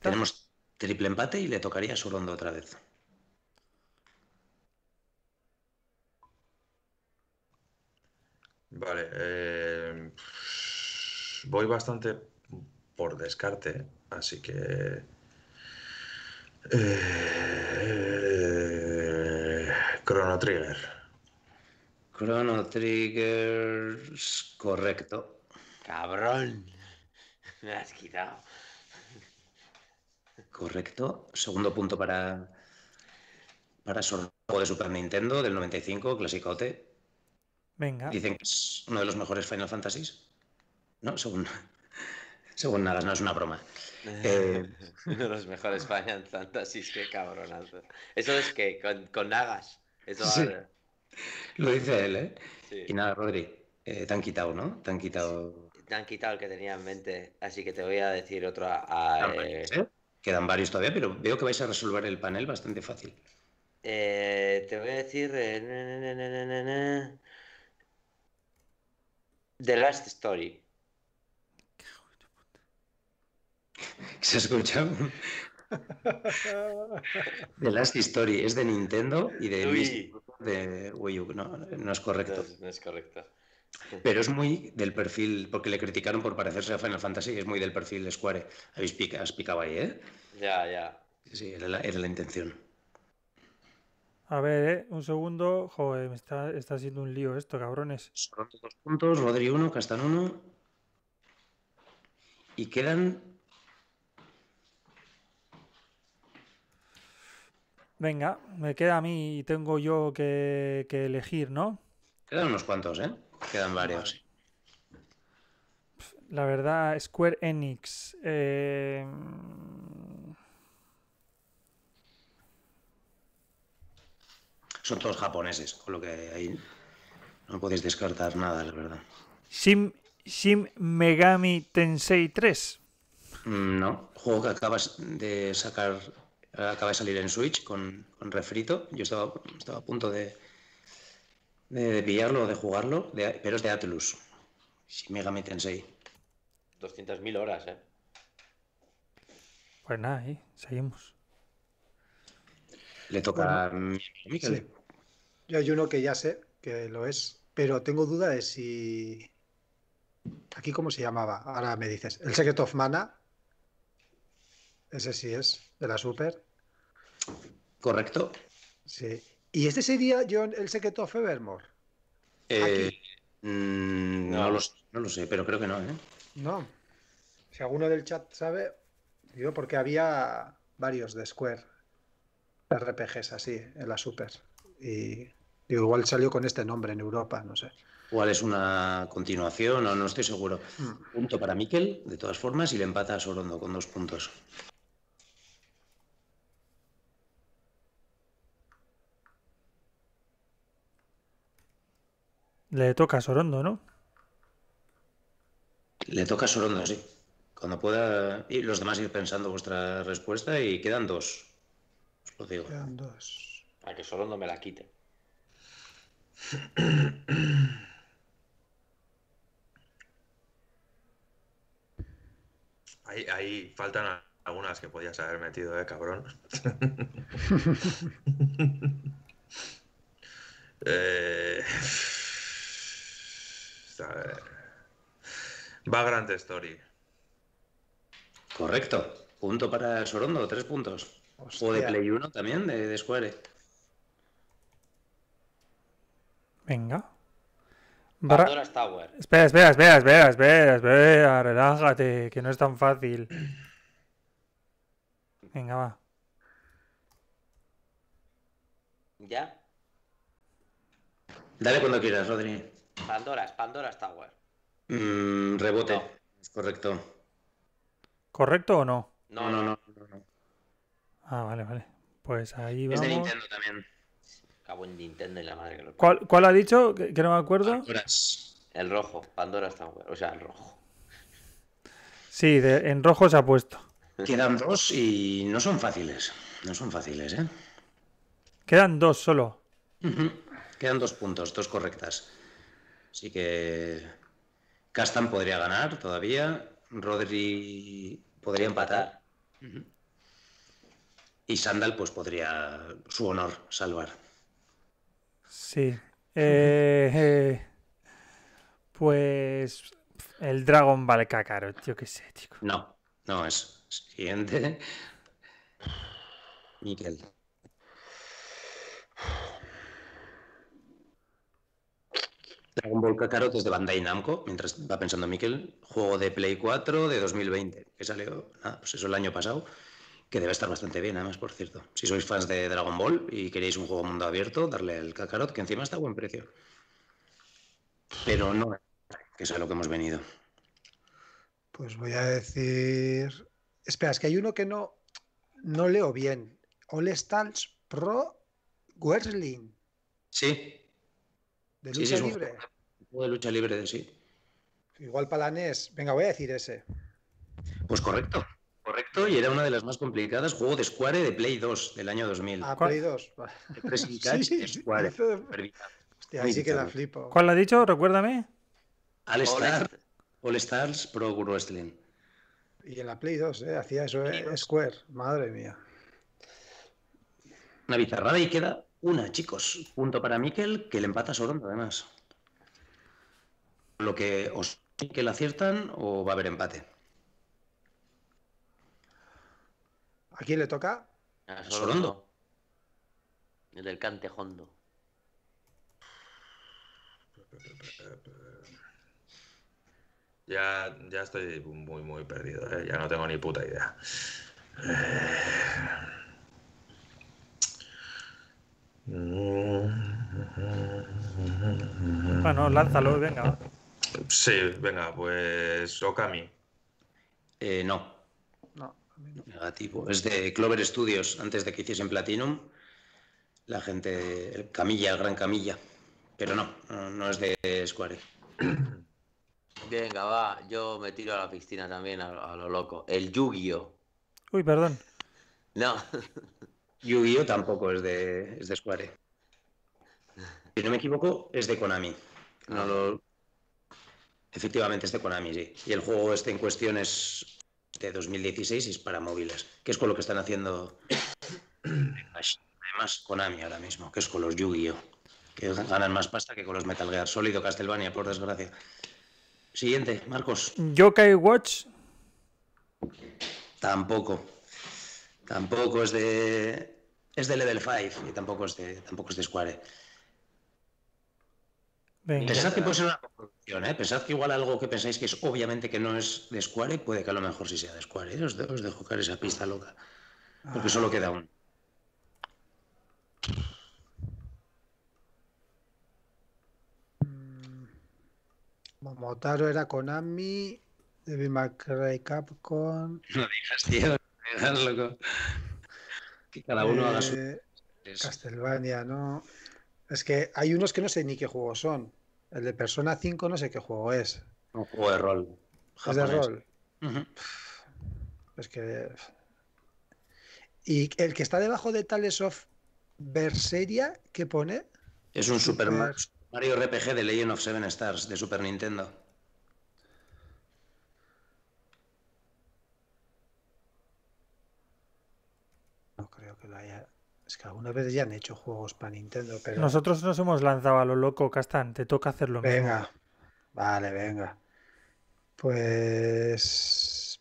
Tenemos triple empate y le tocaría su ronda otra vez. Vale. Eh, voy bastante por descarte, así que. Eh, Chrono Trigger. Chrono Trigger. Correcto. Cabrón. Me has quitado. Correcto. Segundo punto para, para de Super Nintendo del 95, clasicote. Venga. Dicen que es uno de los mejores Final Fantasies. No, según, según nada, no es una broma. uno de los mejores Final Fantasies, qué cabronazo. Eso es que con, nagas. Eso Lo dice él, ¿eh? Y nada, Rodri, eh, te han quitado, ¿no? Te han quitado. te han quitado el que tenía en mente, así que te voy a decir otro a. Eh, ¿eh? Quedan varios todavía, pero veo que vais a resolver el panel bastante fácil. Eh, te voy a decir. Eh, The Last Story. ¿Se ha escuchado? The Last Story es de Nintendo y de, de Wii U. No, es correcto. no es correcto. Pero es muy del perfil, porque le criticaron por parecerse a Final Fantasy, es muy del perfil de Square. Habéis picado, has ahí, ¿eh? Ya, ya. Sí, era la, intención. A ver, ¿eh? un segundo. Joder, me está, haciendo un lío esto, cabrones. Son dos puntos, Rodri uno, Castan uno. Y quedan. Venga, me queda a mí y tengo yo que elegir, ¿no? Quedan unos cuantos, ¿eh? Quedan varios. La verdad, Square Enix. Eh, Son todos japoneses, con lo que ahí no podéis descartar nada, la verdad. Sim, Megami Tensei 3. Mm, no, juego que acabas de sacar, acaba de salir en Switch con, con refrito. Yo estaba, estaba a punto de, de pillarlo, de jugarlo, pero es de Atlus. Si Megami Tensei. 200.000 horas, ¿eh? Pues nada, seguimos. Le toca Yo hay uno que ya sé que lo es, pero tengo duda de si. Aquí, ¿cómo se llamaba? Ahora me dices. El Secret of Mana. Ese sí es, de la Super. Correcto. Sí. ¿Y este sería John el secreto of eh, mm, no, lo, sé, pero creo que no. ¿eh? No. Si alguno del chat sabe, digo porque había varios de Square RPGs así en la Super. Y igual salió con este nombre en Europa, no sé. ¿Cuál es una continuación, no, estoy seguro. Mm. Punto para Miquel, de todas formas, y le empata a Sorondo con dos puntos. Le toca a Sorondo, ¿no? Le toca a Sorondo, sí. Cuando pueda y los demás ir pensando vuestra respuesta y quedan dos. Os lo digo. Quedan dos. Para que Sorondo me la quite. Ahí, faltan algunas que podías haber metido, ¿eh, cabrón? eh... Va grande Story. Correcto. Punto para Sorondo, tres puntos. O de Play 1 también, de, Square. Venga. Barra... Espera, espera, espera, espera, espera, espera, relájate, que no es tan fácil. Venga, va. ¿Ya? Dale cuando quieras, Rodri. Pandora, Pandora Pandora's Tower. Mm, rebote, es correcto. ¿Correcto o no? No, no, no. Ah, vale, vale. Pues ahí vamos. Es de Nintendo también. en Nintendo y la madre que lo... ¿Cuál, ha dicho? Que, no me acuerdo. El rojo, Pandora's Tower. O sea, el rojo. Sí, en rojo se ha puesto. Quedan dos y no son fáciles. No son fáciles, ¿eh? Quedan dos solo. Quedan dos puntos, dos correctas. Así que Castan podría ganar todavía, Rodri podría empatar y Sandal pues podría su honor salvar. Sí. Eh, eh, pues el dragón vale cacaro, yo que sé, chico. No, no es. Siguiente. Miquel. Dragon Ball Kakarot es de Bandai Namco, mientras va pensando Miquel. Juego de Play 4 de 2020, que salió, pues eso el año pasado, que debe estar bastante bien, además, por cierto. Si sois fans de Dragon Ball y queréis un juego mundo abierto, darle al Kakarot, que encima está a buen precio. Pero no, que es lo que hemos venido. Pues voy a decir. Espera, es que hay uno que no, no leo bien. All Stars Pro Wrestling. Sí, de lucha libre. juego de lucha libre de sí. Igual Palanés. Venga, voy a decir ese. Pues correcto. Correcto, y era una de las más complicadas. Juego de Square de Play 2 del año 2000. Ah, Play 2. Square. ahí sí que la flipo. ¿Cuál la ha dicho? Recuérdame. All, All Stars Pro Wrestling. Y en la Play 2, ¿eh? Hacía eso, eh, Square. Madre mía. Una bizarrada y queda una, chicos. Punto para Miquel, que le empata Sorondo, además. Lo que os que le aciertan o va a haber empate. ¿A quién le toca? A Sorondo. El del Cantejondo. Ya, ya estoy muy, muy perdido. ¿eh? Ya no tengo ni puta idea. Eh, bueno, ah, lánzalo, venga. Sí, venga, pues Okami. Eh, no. No, Negativo. Es de Clover Studios, antes de que hiciesen Platinum. La gente, Camilla, el gran Camilla. Pero no, no, es de Square. Venga, va, yo me tiro a la piscina también a, a lo loco. El Yu-Gi-Oh! Uy, perdón. No. Yu-Gi-Oh tampoco es de, es de Square. Si no me equivoco, es de Konami. No ah. Efectivamente, es de Konami, sí. Y el juego este en cuestión es de 2016 y es para móviles, que es con lo que están haciendo además Konami ahora mismo, que es con los Yu-Gi-Oh! Que ganan más pasta que con los Metal Gear Solid o Castlevania, por desgracia. Siguiente, Marcos. Yokai Watch. Tampoco. Tampoco es de. Es de level 5 y tampoco es de, tampoco es de Square. Pensad que puede ser una conclusión, ¿eh? Pensad que igual algo que pensáis que es obviamente que no es de Square, puede que a lo mejor sí sea de Square. ¿eh? Os, de, dejo esa pista loca. Porque solo queda uno. Mm. Momotaro era Konami, Devil May Cry Capcom. No digas, tío, loco. Que cada uno haga su. Eh, Castlevania, ¿no? Es que hay unos que no sé ni qué juego son. El de Persona 5 no sé qué juego es. Un juego de rol. Es de rol. Es que. Y el que está debajo de Tales of Berseria, ¿qué pone? Es un Super... Pues Mario RPG de Legend of Seven Stars de Super Nintendo. Es que algunas veces ya han hecho juegos para Nintendo, pero. Nosotros nos hemos lanzado a lo loco, Castan. Te toca hacerlo venga. Vale, venga. Pues.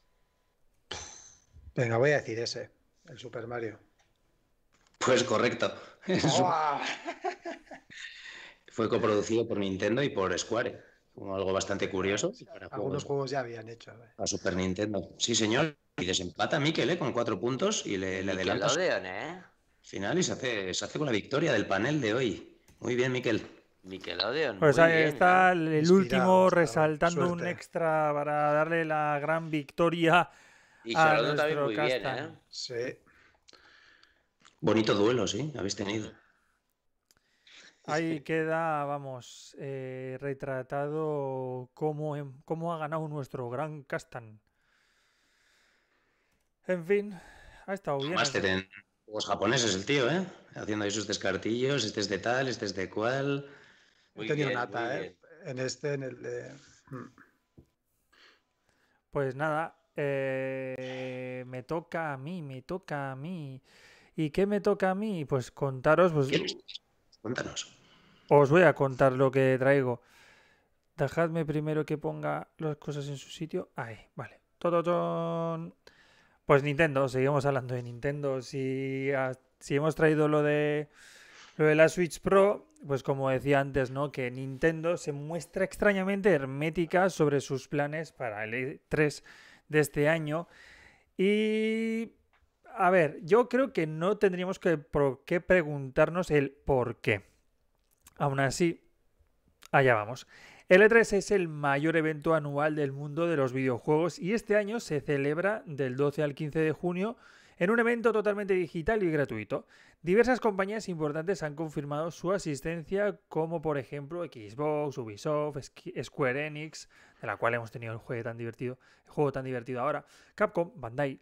Venga, voy a decir ese, el Super Mario. Pues correcto. Fue coproducido por Nintendo y por Square, como algo bastante curioso. Algunos juegos, ya habían hecho. a Super Nintendo. Sí, señor. Y desempata Miquel ¿eh? con cuatro puntos y le, adelanta. ¿eh? Final y se hace, se hace con la victoria del panel de hoy. Muy bien, Miquel. Pues ahí está el último resaltando un extra para darle la gran victoria a nuestro muy ¿eh? Bonito duelo, sí, habéis tenido. Ahí queda, vamos, retratado cómo, cómo ha ganado nuestro gran Castan. En fin, ha estado bien. juegos japoneses el tío, ¿eh? Haciendo ahí sus descartillos, este es de tal, este es de cual. Muy He nata, ¿eh? En este, en el de... Mm. Pues nada, eh, me toca a mí, me toca a mí. ¿Y qué me toca a mí? Pues contaros... Pues, Cuéntanos. Os voy a contar lo que traigo. Dejadme primero que ponga las cosas en su sitio. Ahí, vale. Todo, todo... Pues Nintendo, seguimos hablando de Nintendo. Si, si hemos traído lo de, lo de la Switch Pro, pues como decía antes, ¿no? Que Nintendo se muestra extrañamente hermética sobre sus planes para el E3 de este año. Y. A ver, yo creo que no tendríamos que, qué preguntarnos el por qué. Aún así, allá vamos. El E3 es el mayor evento anual del mundo de los videojuegos y este año se celebra del 12 al 15 de junio en un evento totalmente digital y gratuito. Diversas compañías importantes han confirmado su asistencia, como por ejemplo Xbox, Ubisoft, Square Enix, de la cual hemos tenido el juego tan divertido, el juego tan divertido ahora, Capcom, Bandai,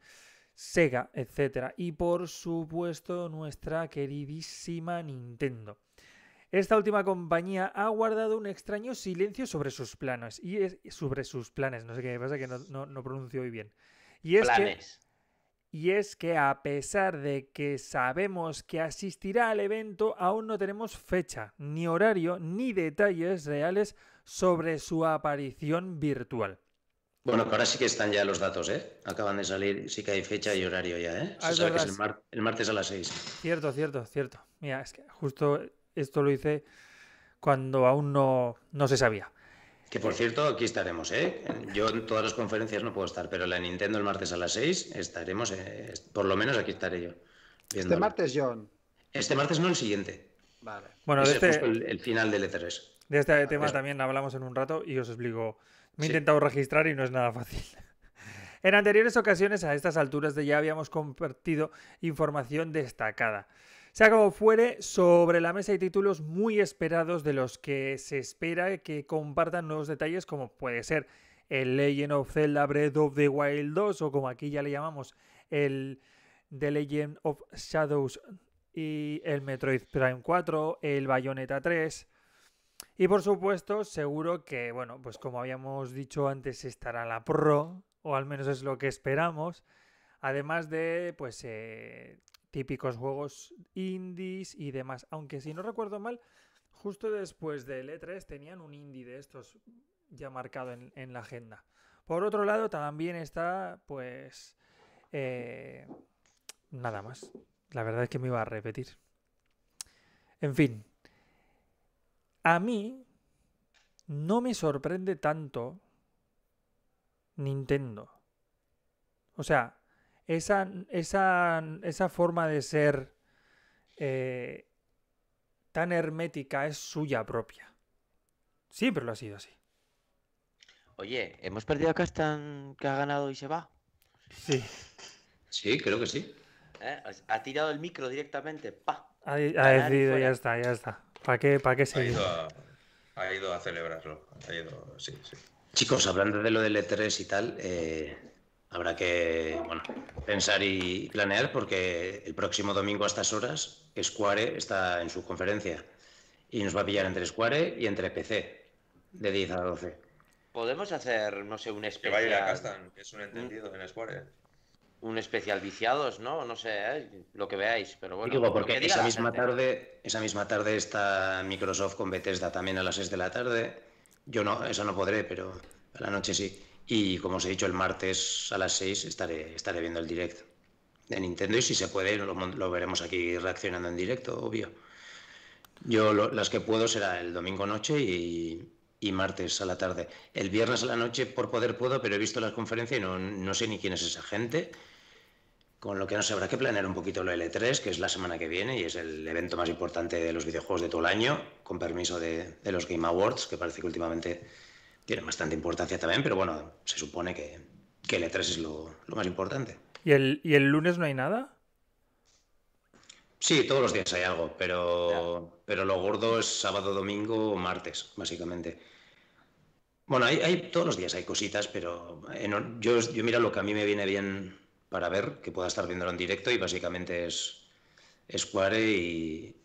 Sega, etc. Y por supuesto nuestra queridísima Nintendo. Esta última compañía ha guardado un extraño silencio sobre sus planes. Y sobre sus planes, no sé qué pasa que no, pronuncio hoy bien. Y es Que, y es que a pesar de que sabemos que asistirá al evento, aún no tenemos fecha, ni horario, ni detalles reales sobre su aparición virtual. Bueno, que ahora sí que están ya los datos, ¿eh? Acaban de salir, sí que hay fecha y horario ya, ¿eh? Ah, el, martes a las seis. Cierto, cierto, cierto. Mira, es que justo esto lo hice cuando aún no, se sabía. Que por cierto, aquí estaremos, ¿eh? Yo en todas las conferencias no puedo estar, pero la Nintendo el martes a las 6 estaremos, eh, por lo menos aquí estaré yo. Este martes, John. Este martes no, el siguiente. Vale. Bueno, este, el, final del E3. De este ah, tema también hablamos en un rato y os explico. Me he intentado registrar y no es nada fácil. En anteriores ocasiones, a estas alturas de ya habíamos compartido información destacada. Sea como fuere, sobre la mesa hay títulos muy esperados de los que se espera que compartan nuevos detalles como puede ser el Legend of Zelda Breath of the Wild 2 o como aquí ya le llamamos el The Legend of Shadows y el Metroid Prime 4, el Bayonetta 3 y por supuesto seguro que bueno pues como habíamos dicho antes estará la Pro o al menos es lo que esperamos además de pues eh, típicos juegos indies y demás. Aunque si no recuerdo mal, justo después del E3 tenían un indie de estos ya marcado en, la agenda. Por otro lado, también está, pues, eh, nada más. La verdad es que me iba a repetir. En fin, a mí no me sorprende tanto Nintendo. O sea, esa, esa, forma de ser eh, tan hermética es suya propia. Sí, pero lo ha sido así. Oye, ¿hemos perdido a Castan que ha ganado y se va? Sí. Sí, creo que sí. ¿Eh? Ha tirado el micro directamente. ¡Pa! Ha, decidido, ya está, ya está. ¿Para qué, para seguir? Ha, ido, a, celebrarlo. Ha ido, sí, sí. Chicos, hablando de lo del E3 y tal, eh, habrá que pensar y planear porque el próximo domingo a estas horas Square está en su conferencia y nos va a pillar entre Square y entre PC de 10 a 12. Podemos hacer, no sé, un especial. Que va a Castan, que es un entendido en Square. ¿eh? Un especial viciados, ¿no? No sé, ¿eh? lo que veáis, pero bueno. Digo, porque esa misma, tarde, esa misma tarde está Microsoft con Bethesda también a las 6 de la tarde. Yo no, eso no podré, pero a la noche sí. Y como os he dicho, el martes a las 6 estaré, estaré viendo el directo de Nintendo y si se puede lo, veremos aquí reaccionando en directo, obvio. Yo las que puedo será el domingo noche y, martes a la tarde. El viernes a la noche por poder puedo, pero he visto las conferencias y no, sé ni quién es esa gente. Con lo que no sé, habrá que planear un poquito lo L3, que es la semana que viene y es el evento más importante de los videojuegos de todo el año, con permiso de los Game Awards, que parece que últimamente tiene bastante importancia también, pero bueno, se supone que, que el 3 e es lo, más importante. ¿Y el, ¿Y el lunes no hay nada? Sí, todos los días hay algo, pero, pero lo gordo es sábado, domingo o martes, básicamente. Bueno, hay, todos los días hay cositas, pero yo, yo mira lo que a mí me viene bien para ver, que pueda estar viéndolo en directo y básicamente es Square y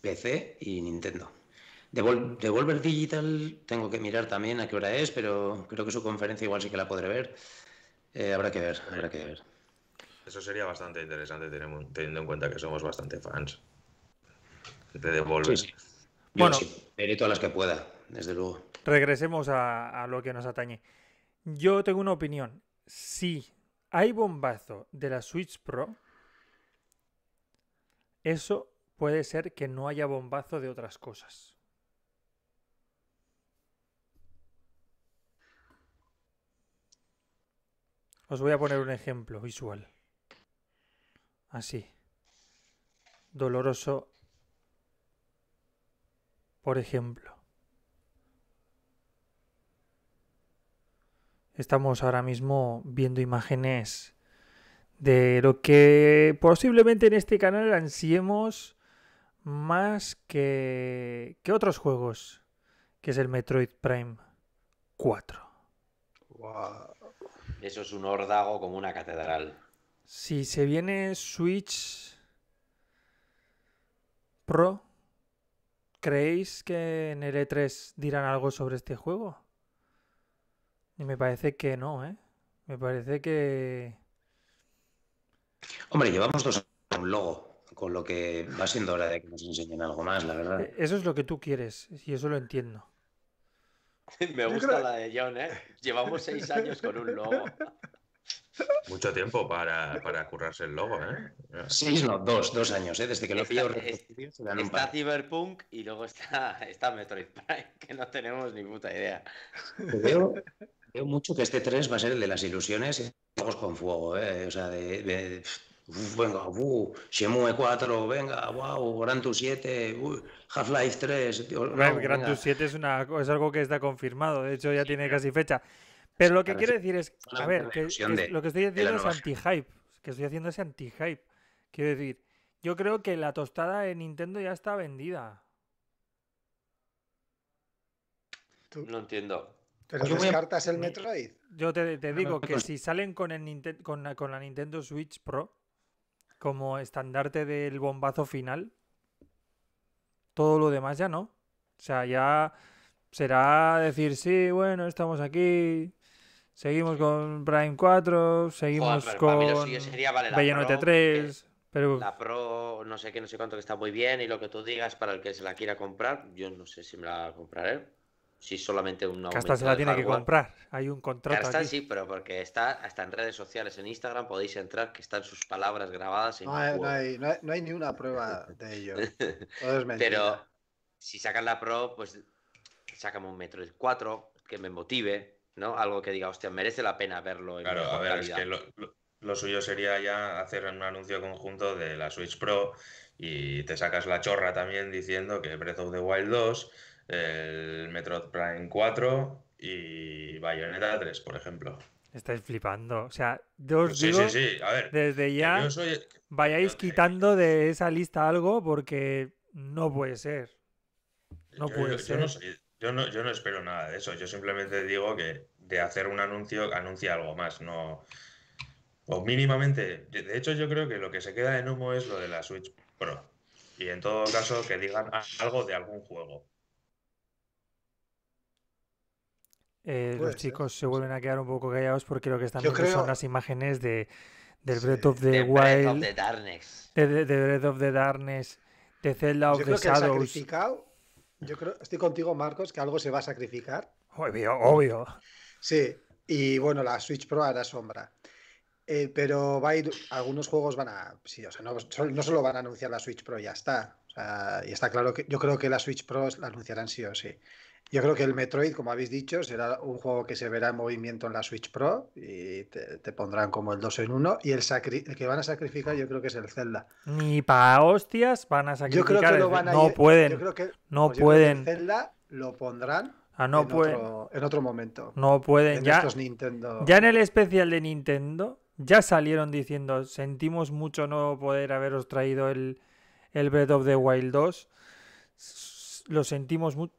PC y Nintendo. Devolver Digital, tengo que mirar también a qué hora es, pero creo que su conferencia igual sí que la podré ver. Eh, habrá que ver, habrá que ver. Eso sería bastante interesante teniendo en cuenta que somos bastante fans de Devolver. Bueno, sí, veré todas las que pueda, desde luego. Regresemos a lo que nos atañe. Yo tengo una opinión. Si hay bombazo de la Switch Pro, eso puede ser que no haya bombazo de otras cosas. Os voy a poner un ejemplo visual. Así. Doloroso. Por ejemplo. Estamos ahora mismo viendo imágenes de lo que posiblemente en este canal ansiemos más que, otros juegos, que es el Metroid Prime 4. Eso es un hordago como una catedral. Si se viene Switch Pro, ¿creéis que en el E3 dirán algo sobre este juego? Y me parece que no, ¿eh? Me parece que... Hombre, llevamos dos años con un logo, con lo que va siendo hora de que nos enseñen algo más, la verdad. E, eso es lo que tú quieres, y eso lo entiendo. Me gusta la de John, ¿eh? Llevamos seis años con un logo. Mucho tiempo para, para currarse el logo, ¿eh? Seis, no, dos, dos años, ¿eh? Desde que lo pillo. está Cyberpunk y luego está, Metroid Prime, que no tenemos ni puta idea. Veo, mucho que este 3 va a ser el de las ilusiones y juegos con fuego, ¿eh? O sea, de, venga, uh, Shenmue 4, venga, wow, Grand 7, Half-Life 3. Grand 7 es, algo que está confirmado, de hecho ya tiene casi fecha. Pero lo que quiero decir es, a ver, lo que estoy diciendo es anti-hype, que estoy haciendo es anti-hype. Quiero decir, yo creo que la tostada de Nintendo ya está vendida. No entiendo. descartas el Metroid? Yo te, digo que si salen con la Nintendo Switch Pro, como estandarte del bombazo final. Todo lo demás ya no. O sea, ya será decir, sí, bueno, estamos aquí, seguimos con Prime 4, seguimos con sería, t 3. Pero... La Pro, no sé qué, no sé cuánto, que está muy bien y lo que tú digas para el que se la quiera comprar, yo no sé si me la compraré si solamente un se la tiene que comprar. Hay un contrato. sí, pero porque está hasta en redes sociales, en Instagram podéis entrar, que están sus palabras grabadas. no, hay, no, hay, ni una prueba de ello. Todo es mentira. Pero si sacan la pro, pues sácame un Metroid 4 que me motive, ¿no? Algo que diga, hostia, merece la pena verlo. claro, a ver, es que lo, suyo sería ya hacer un anuncio conjunto de la Switch Pro y te sacas la chorra también diciendo que Breath of the Wild 2 el Metroid Prime 4 y Bayonetta 3, por ejemplo. Estáis flipando. O sea, pues desde ya vayáis quitando de esa lista algo porque no puede ser. No yo, puede ser. Yo no, yo no, espero nada de eso. Yo simplemente digo que de hacer un anuncio, anuncia algo más. No. O mínimamente. De hecho, yo creo que lo que se queda en humo es lo de la Switch Pro. Y en todo caso, que digan algo de algún juego. Eh, los chicos se vuelven a quedar un poco callados porque lo que están viendo son las imágenes de, del Breath of the de Wild. of the Darkness. De, de, Breath of the Darkness, de Zelda of Yo Shadows. sacrificado... Yo creo, estoy contigo, Marcos, que algo se va a sacrificar. Obvio, obvio. Sí, y bueno, la Switch Pro hará sombra. Eh, pero va a ir, algunos juegos van a. Sí, o sea, no, no, solo van a anunciar la Switch Pro, ya está. O sea, y está claro que yo creo que la Switch Pro la anunciarán sí o sí. Yo creo que el Metroid, como habéis dicho, será un juego que se verá en movimiento en la Switch Pro y te, pondrán como el 2 en 1. Y el, que van a sacrificar, yo creo que es el Zelda. Ni para hostias van a sacrificar. Yo creo que lo van a no pueden. Yo creo que, no pues pueden. el Zelda lo pondrán ah, no en, Otro, en otro momento. No pueden. ya, estos ya en el especial de Nintendo ya salieron diciendo: sentimos mucho no poder haberos traído el, el Breath of the Wild 2 lo sentimos mucho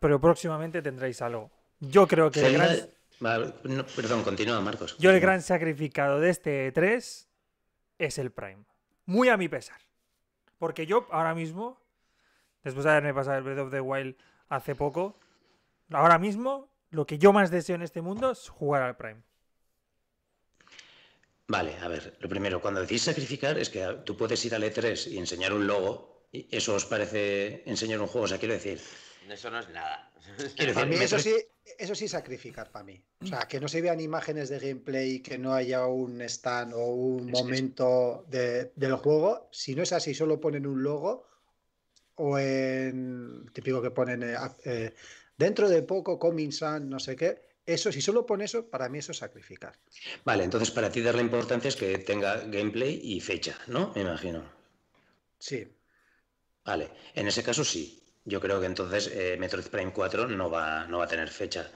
pero próximamente tendréis algo. Yo creo que... El gran... perdón, continúa Marcos. Yo el gran sacrificado de este 3 e es el Prime. Muy a mi pesar. Porque yo ahora mismo, después de haberme pasado el Breath of the Wild hace poco, ahora mismo lo que yo más deseo en este mundo es jugar al Prime. Vale, a ver, lo primero, cuando decís sacrificar es que tú puedes ir al E3 y enseñar un logo, y eso os parece enseñar un juego, o sea, quiero decir, eso no es nada. Para mí eso sí, eso sí sacrificar para mí. O sea, que no se vean imágenes de gameplay, que no haya un stand o un momento de, del juego. Si no es así, solo ponen un logo o en típico que ponen eh, eh, dentro de poco, coming no sé qué. Eso, si solo ponen eso, para mí eso es sacrificar. Vale, entonces para ti darle importancia es que tenga gameplay y fecha, ¿no? Me imagino. Sí. Vale, en ese caso sí yo creo que entonces eh, Metroid Prime 4 no va, no va a tener fecha.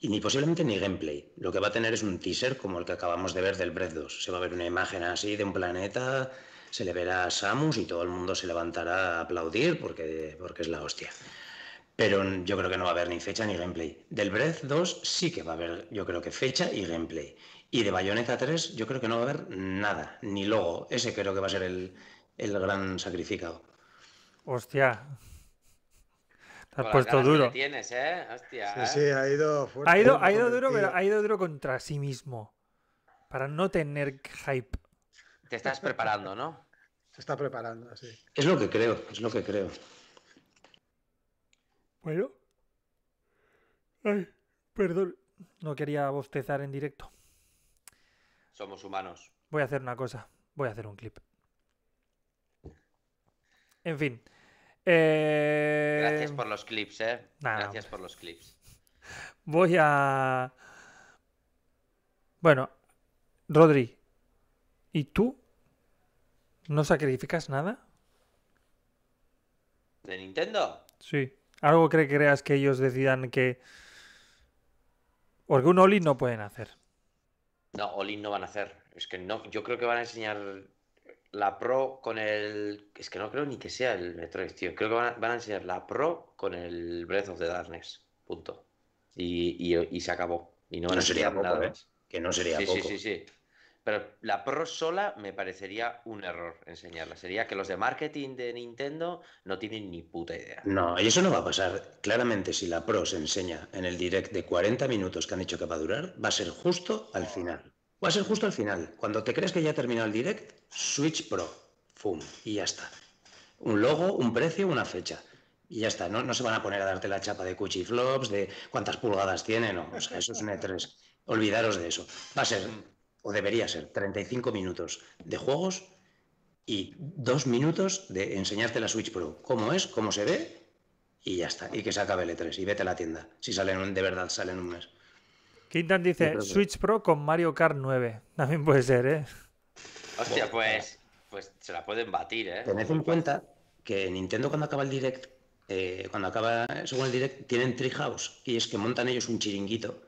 Y ni posiblemente ni gameplay. Lo que va a tener es un teaser como el que acabamos de ver del Breath 2. Se va a ver una imagen así de un planeta, se le verá a Samus y todo el mundo se levantará a aplaudir porque, porque es la hostia. Pero yo creo que no va a haber ni fecha ni gameplay. Del Breath 2 sí que va a haber, yo creo que fecha y gameplay. Y de Bayonetta 3 yo creo que no va a haber nada, ni logo. Ese creo que va a ser el, el gran sacrificado. Hostia, te has puesto duro. Tienes, ¿eh? Hostia, sí, ¿eh? sí, ha ido fuerte. Ha ido, duro, pero ha ido duro contra sí mismo. Para no tener hype. Te estás preparando, ¿no? Se está preparando, sí. Es lo que creo, es lo que creo. Bueno. Ay, perdón. No quería bostezar en directo. Somos humanos. Voy a hacer una cosa. Voy a hacer un clip. En fin. Eh... Gracias por los clips, ¿eh? Gracias por los clips. Voy a... Bueno, Rodri, ¿y tú? ¿No sacrificas nada? ¿De Nintendo? Sí. Algo que creas que ellos decidan que... Porque un Olin no pueden hacer. No, Olin no van a hacer. Es que no, yo creo que van a enseñar la Pro con el. Es que no creo ni que sea el Metroid, tío. Creo que van a, enseñar la Pro con el Breath of the Darkness. Punto. Y, se acabó. Y no, sería poco, ¿eh? Que no sería Sí, sí, sí. Pero la Pro sola me parecería un error enseñarla. Sería que los de marketing de Nintendo no tienen ni puta idea. No, y eso no va a pasar. Claramente, si la Pro se enseña en el direct de 40 minutos que han hecho que va a durar, va a ser justo al final. Va a ser justo al final. Cuando te crees que ya ha terminado el direct, Switch Pro. Fum. Y ya está. Un logo, un precio, una fecha. Y ya está. No, no se van a poner a darte la chapa de cuchiflops, de cuántas pulgadas tiene, no. O sea, eso es un E3. Olvidaros de eso. Va a ser, o debería ser, 35 minutos de juegos y dos minutos de enseñarte la Switch Pro. Cómo es, cómo se ve y ya está. Y que se acabe el E3 y vete a la tienda. Si salen de verdad, salen un mes. Quintan dice Switch Pro con Mario Kart 9. También puede ser, ¿eh? Hostia, pues, pues se la pueden batir, ¿eh? Tened en cuenta que Nintendo cuando acaba el direct, eh, cuando acaba según el direct, tienen Treehouse y es que montan ellos un chiringuito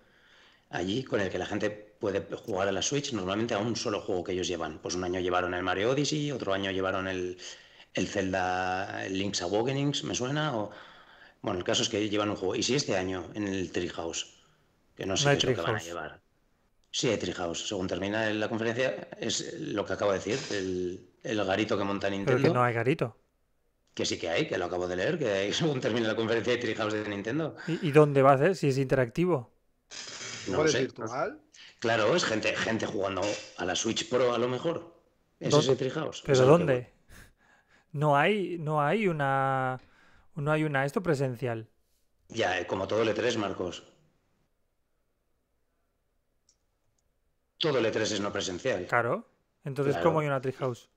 allí con el que la gente puede jugar a la Switch normalmente a un solo juego que ellos llevan. Pues un año llevaron el Mario Odyssey, otro año llevaron el, Zelda Link's Awakenings, me suena, o... Bueno, el caso es que ellos llevan un juego. Y si este año en el Treehouse no sé qué es lo que van a llevar. Sí, hay Según termina la conferencia, es lo que acabo de decir, el, garito que monta Nintendo. no hay garito. Que sí que hay, que lo acabo de leer, que según termina la conferencia de Treehouse de Nintendo. ¿Y, dónde va a ser? Si es interactivo. No sé. virtual? Claro, es gente, gente jugando a la Switch Pro a lo mejor. Es ¿Dónde? ¿Pero dónde? No hay, no hay una. No hay una esto presencial. Ya, eh, como todo el E3, Marcos. todo el E3 es no presencial. Claro. Entonces, ¿cómo hay una Treehouse?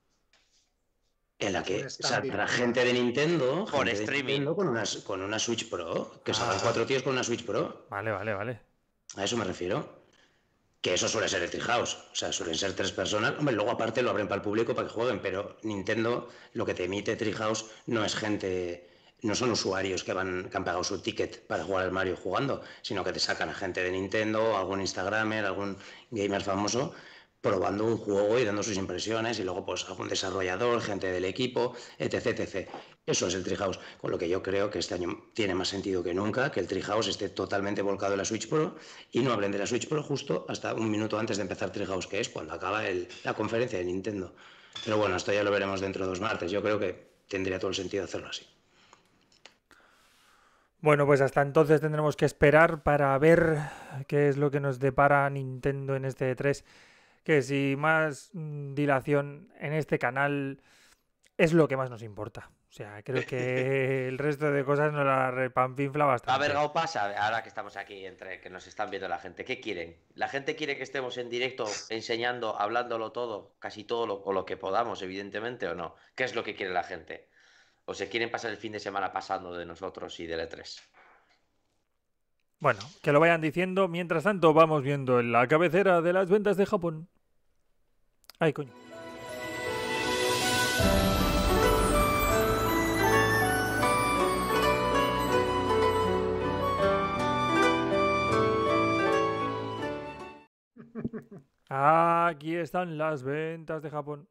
En la que saldrá gente de Nintendo. Por streaming. con, una, con una Switch Pro. Que salgan ah. cuatro tíos con una Switch Pro. Vale, vale, vale. A eso me refiero. Que eso suele ser el Treehouse. O sea, suelen ser tres personas. Hombre, luego aparte lo abren para el público para que jueguen, pero Nintendo lo que te emite Treehouse no es gente no son usuarios que, van, que han pagado su ticket para jugar al Mario jugando, sino que te sacan a gente de Nintendo, algún Instagramer, algún gamer famoso, probando un juego y dando sus impresiones, y luego pues algún desarrollador, gente del equipo, etc. etc. Eso es el Treehouse, con lo que yo creo que este año tiene más sentido que nunca, que el Treehouse esté totalmente volcado en la Switch Pro y no hablen de la Switch Pro justo hasta un minuto antes de empezar Treehouse, que es cuando acaba la conferencia de Nintendo. Pero bueno, esto ya lo veremos dentro de dos martes. Yo creo que tendría todo el sentido hacerlo así. Bueno, pues hasta entonces tendremos que esperar para ver qué es lo que nos depara Nintendo en este 3. E que si más dilación en este canal es lo que más nos importa. O sea, creo que el resto de cosas nos la repampinfla bastante. A ver, Gao pasa, ahora que estamos aquí, entre que nos están viendo la gente, ¿qué quieren? ¿La gente quiere que estemos en directo enseñando, hablándolo todo, casi todo lo, lo que podamos, evidentemente, o no? ¿Qué es lo que quiere la gente? o se quieren pasar el fin de semana pasando de nosotros y del E3. Bueno, que lo vayan diciendo. Mientras tanto, vamos viendo en la cabecera de las ventas de Japón. Ay, coño. Aquí están las ventas de Japón.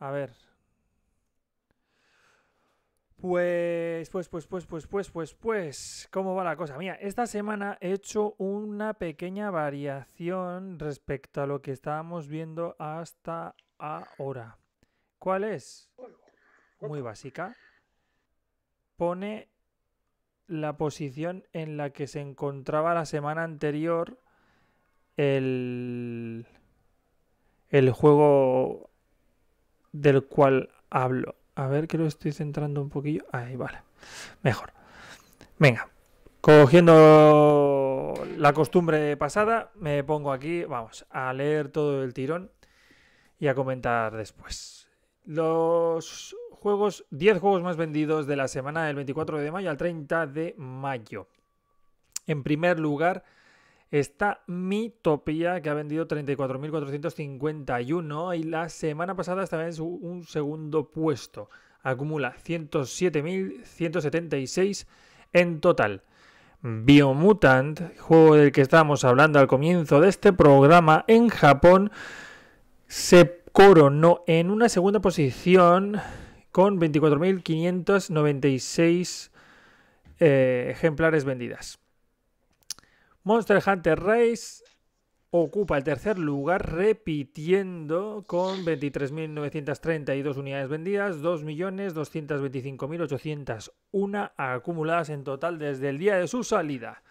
A ver, pues, pues, pues, pues, pues, pues, pues, pues, ¿cómo va la cosa? Mira, esta semana he hecho una pequeña variación respecto a lo que estábamos viendo hasta ahora. ¿Cuál es? Muy básica. Pone la posición en la que se encontraba la semana anterior el, el juego del cual hablo. A ver que lo estoy centrando un poquillo. Ahí, vale. Mejor. Venga. Cogiendo la costumbre pasada, me pongo aquí, vamos, a leer todo el tirón y a comentar después. Los juegos, 10 juegos más vendidos de la semana del 24 de mayo al 30 de mayo. En primer lugar, está Topía que ha vendido 34.451 y la semana pasada estaba en un segundo puesto. Acumula 107.176 en total. Biomutant, juego del que estábamos hablando al comienzo de este programa, en Japón se coronó en una segunda posición con 24.596 eh, ejemplares vendidas. Monster Hunter Race ocupa el tercer lugar repitiendo con 23.932 unidades vendidas, 2.225.801 acumuladas en total desde el día de su salida.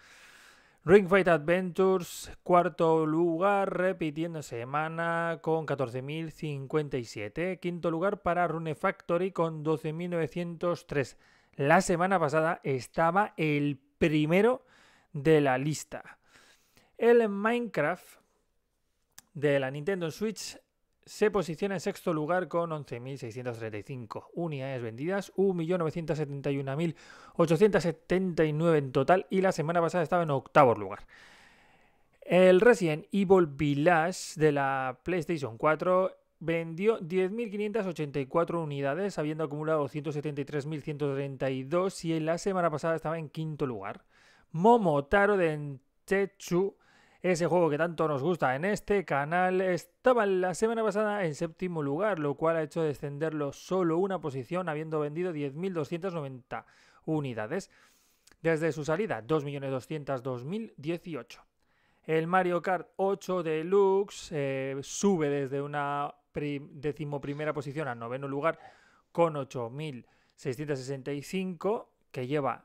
Ring Fight Adventures, cuarto lugar, repitiendo semana con 14.057. Quinto lugar para Rune Factory con 12.903. La semana pasada estaba el primero de la lista. El Minecraft de la Nintendo Switch se posiciona en sexto lugar con 11.635 unidades vendidas, 1.971.879 en total y la semana pasada estaba en octavo lugar. El Resident Evil Village de la PlayStation 4 vendió 10.584 unidades, habiendo acumulado 173.132 y en la semana pasada estaba en quinto lugar. Momotaro Densetsu, ese juego que tanto nos gusta en este canal, estaba la semana pasada en séptimo lugar, lo cual ha hecho descenderlo solo una posición, habiendo vendido 10.290 unidades desde su salida, 2.200-2.018. El Mario Kart 8 Deluxe eh, sube desde una decimoprimera posición a noveno lugar con 8.665, que lleva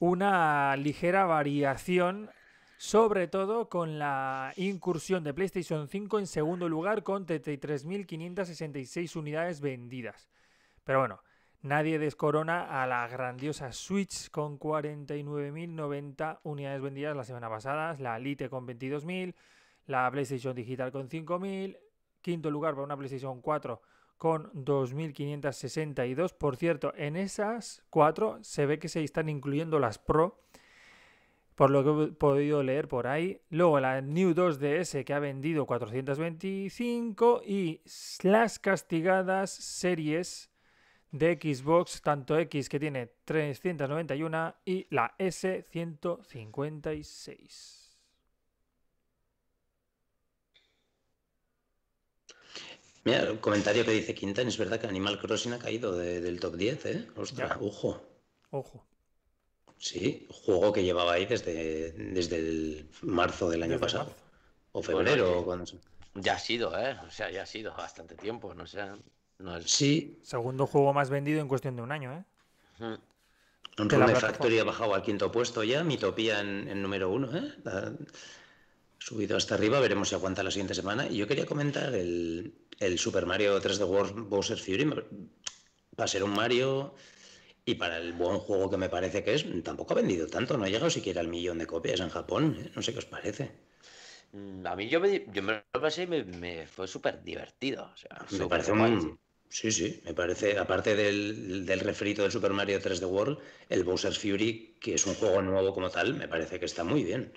una ligera variación, sobre todo con la incursión de PlayStation 5 en segundo lugar con 33.566 unidades vendidas. Pero bueno, nadie descorona a la grandiosa Switch con 49.090 unidades vendidas la semana pasada, la Lite con 22.000, la PlayStation Digital con 5.000, quinto lugar para una PlayStation 4 con 2.562. Por cierto, en esas cuatro se ve que se están incluyendo las Pro, por lo que he podido leer por ahí. Luego la New 2DS que ha vendido 425 y las castigadas series de Xbox, tanto X que tiene 391 y la S156. Mira, el comentario que dice Quintan, es verdad que Animal Crossing ha caído del top 10, ¿eh? Ostras, ojo. Ojo. Sí, juego que llevaba ahí desde, desde el marzo del año pasado. O febrero, cuando... Ya ha sido, ¿eh? O sea, ya ha sido bastante tiempo, no no Sí. Segundo juego más vendido en cuestión de un año, ¿eh? Un -huh. de Factory ha bajado al quinto puesto ya, mi en, en número uno, ¿eh? subido hasta arriba, veremos si aguanta la siguiente semana. Y yo quería comentar el, Super Mario 3 d World Bowser Fury. Va a ser un Mario y para el buen juego que me parece que es, tampoco ha vendido tanto, no ha llegado siquiera al millón de copias en Japón, ¿eh? no sé qué os parece. Mm, a mí yo me, lo pasé y me, fue súper divertido. me parece muy... Sí, sí, me parece, aparte del, del refrito del Super Mario 3D World, el Bowser's Fury, que es un juego nuevo como tal, me parece que está muy bien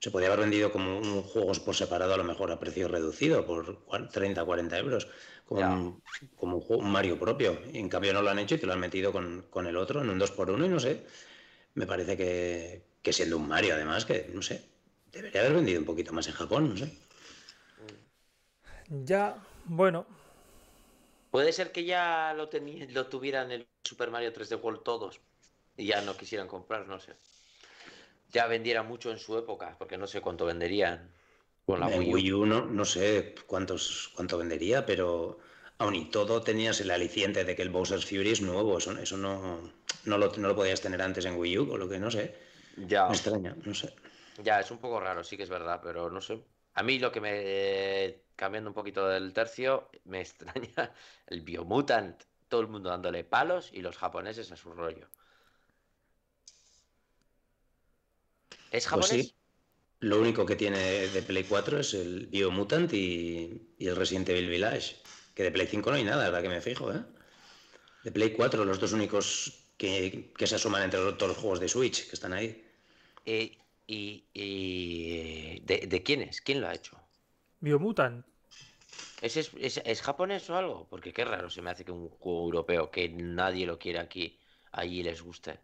se podía haber vendido como un juegos por separado, a lo mejor a precio reducido, por 30, 40 euros, como, un, Mario propio. en cambio no lo han hecho y te lo han metido con, el otro, en un 2x1 y no sé. Me parece que, siendo un Mario además, que no sé, debería haber vendido un poquito más en Japón, no sé. Ya, bueno. Puede ser que ya lo, lo tuvieran el Super Mario 3D World todos y ya no quisieran comprar, no sé ya vendiera mucho en su época, porque no sé cuánto venderían en Wii U. no, sé cuántos, cuánto vendería, pero aún y todo tenías el aliciente de que el Bowser's Fury es nuevo, eso, no, no, lo, no lo podías tener antes en Wii U, o lo que no sé. Ya. Me extraña, no sé. Ya, es un poco raro, sí que es verdad, pero no sé. A mí lo que me. cambiando un poquito del tercio, me extraña el Biomutant. Todo el mundo dándole palos y los japoneses a su rollo. ¿Es pues japonés? Lo único que tiene de Play 4 es el Biomutant y, y el Resident Evil Village. Que de Play 5 no hay nada, verdad que me fijo, ¿eh? De Play 4, los dos únicos que, se asoman entre todos los juegos de Switch que están ahí. Eh, ¿Y, de, quién es? ¿Quién lo ha hecho? bio mutant ¿Es, es, japonés o algo? Porque qué raro se me hace que un juego europeo que nadie lo quiere aquí, allí les guste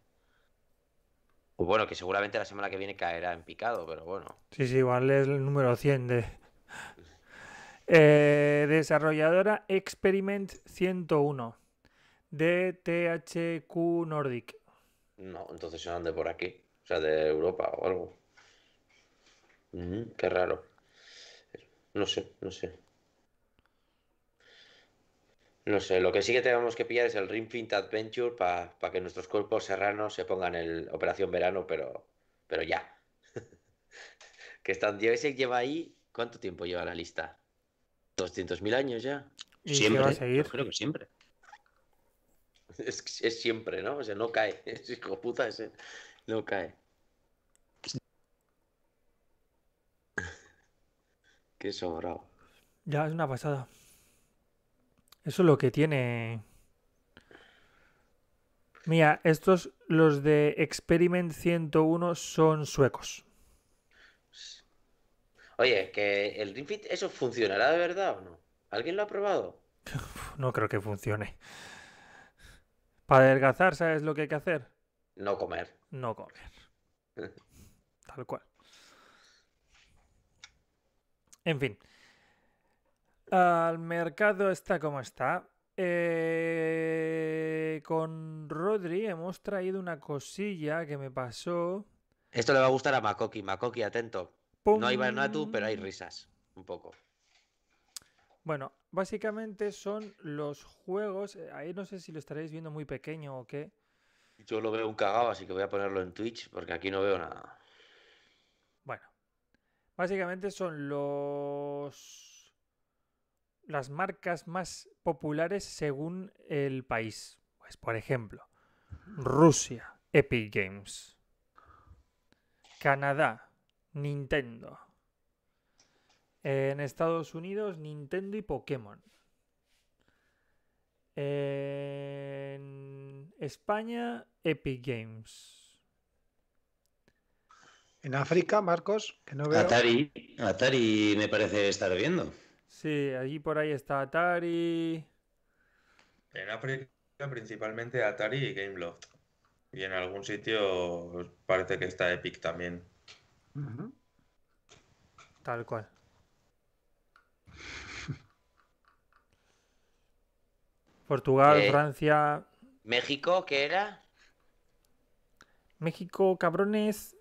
bueno, que seguramente la semana que viene caerá en picado, pero bueno. Sí, sí, igual es el número 100 de... Eh, desarrolladora Experiment 101 de THQ Nordic. No, entonces son de por aquí, o sea, de Europa o algo. qué raro. No sé, no sé. No sé, lo que sí que tenemos que pillar es el Rinfint Adventure para que nuestros cuerpos serranos se pongan en Operación Verano, pero, pero ya. que están, ese lleva ahí, ¿cuánto tiempo lleva la lista? ¿200.000 años ya? siempre, va a seguir? Yo creo que siempre. Es, siempre, ¿no? O sea, no cae. Es hijo puta ese. No cae. Qué sobrado. Ya, es una pasada. Eso es lo que tiene. Mira, estos, los de Experiment 101, son suecos. Oye, que el Rinfit, ¿eso funcionará de verdad o no? ¿Alguien lo ha probado? no creo que funcione. Para adelgazar, ¿sabes lo que hay que hacer? No comer. No comer. Tal cual. En fin. Al mercado está como está. Eh, con Rodri hemos traído una cosilla que me pasó. Esto le va a gustar a Makoki. Makoki, atento. No hay tú, pero hay risas. Un poco. Bueno, básicamente son los juegos. Eh, ahí no sé si lo estaréis viendo muy pequeño o qué. Yo lo veo un cagado, así que voy a ponerlo en Twitch porque aquí no veo nada. Bueno, básicamente son los las marcas más populares según el país. Pues, por ejemplo, Rusia, Epic Games. Canadá, Nintendo. En Estados Unidos, Nintendo y Pokémon. En España, Epic Games. En África, Marcos, que no veo. Atari, Atari me parece estar viendo. Sí, allí por ahí está Atari. En África principalmente Atari y Gameloft. Y en algún sitio parece que está Epic también. Tal cual. Portugal, eh, Francia. ¿México qué era? México, cabrones.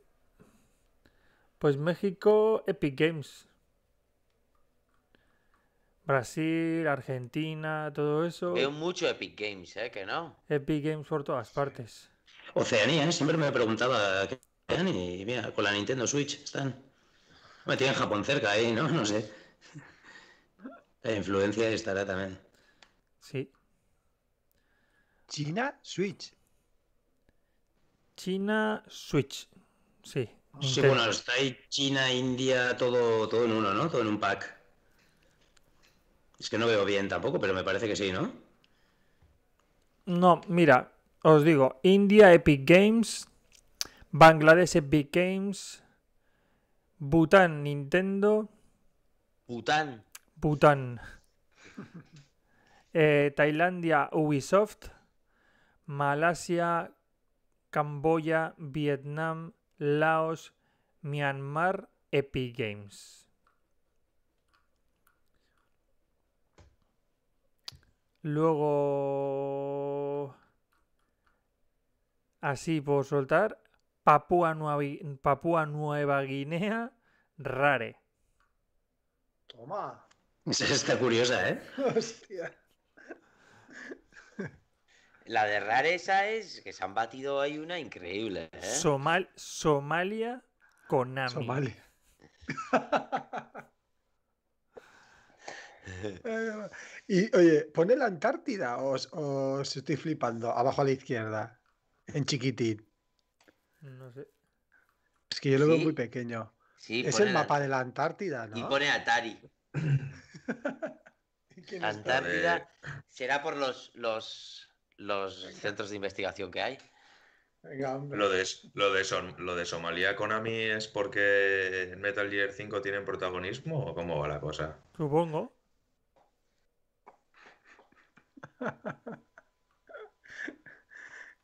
Pues México, Epic Games. Brasil, Argentina, todo eso. Veo mucho Epic Games, ¿eh? Que no. Epic Games por todas partes. Oceanía, ¿eh? siempre me preguntaba qué eran y mira, con la Nintendo Switch están. Me tienen Japón cerca ahí, ¿no? No sé. La influencia estará también. Sí. China Switch. China Switch. Sí. Sí, bueno, está ahí China, India, todo, todo en uno, ¿no? Todo en un pack. Es que no veo bien tampoco, pero me parece que sí, ¿no? No, mira, os digo, India Epic Games, Bangladesh Epic Games, Bután Nintendo. Bután. Bután. Eh, Tailandia Ubisoft, Malasia, Camboya, Vietnam, Laos, Myanmar, Epic Games. Luego, así puedo soltar, Papúa Nueva, Papúa Guinea, Rare. Toma. Esa está curiosa, ¿eh? Hostia. La de Rare esa es que se han batido ahí una increíble. ¿eh? Somal Somalia, con Somalia. y oye, pone la Antártida o, o se estoy flipando, abajo a la izquierda, en chiquitín. No sé. Es que yo lo veo muy pequeño. Sí, es el mapa de la Antártida, ¿no? Y pone Atari. Antártida será por los, los, los centros de investigación que hay. lo, de, lo, de lo de Somalia Konami es porque Metal Gear 5 tienen protagonismo o cómo va la cosa? Supongo.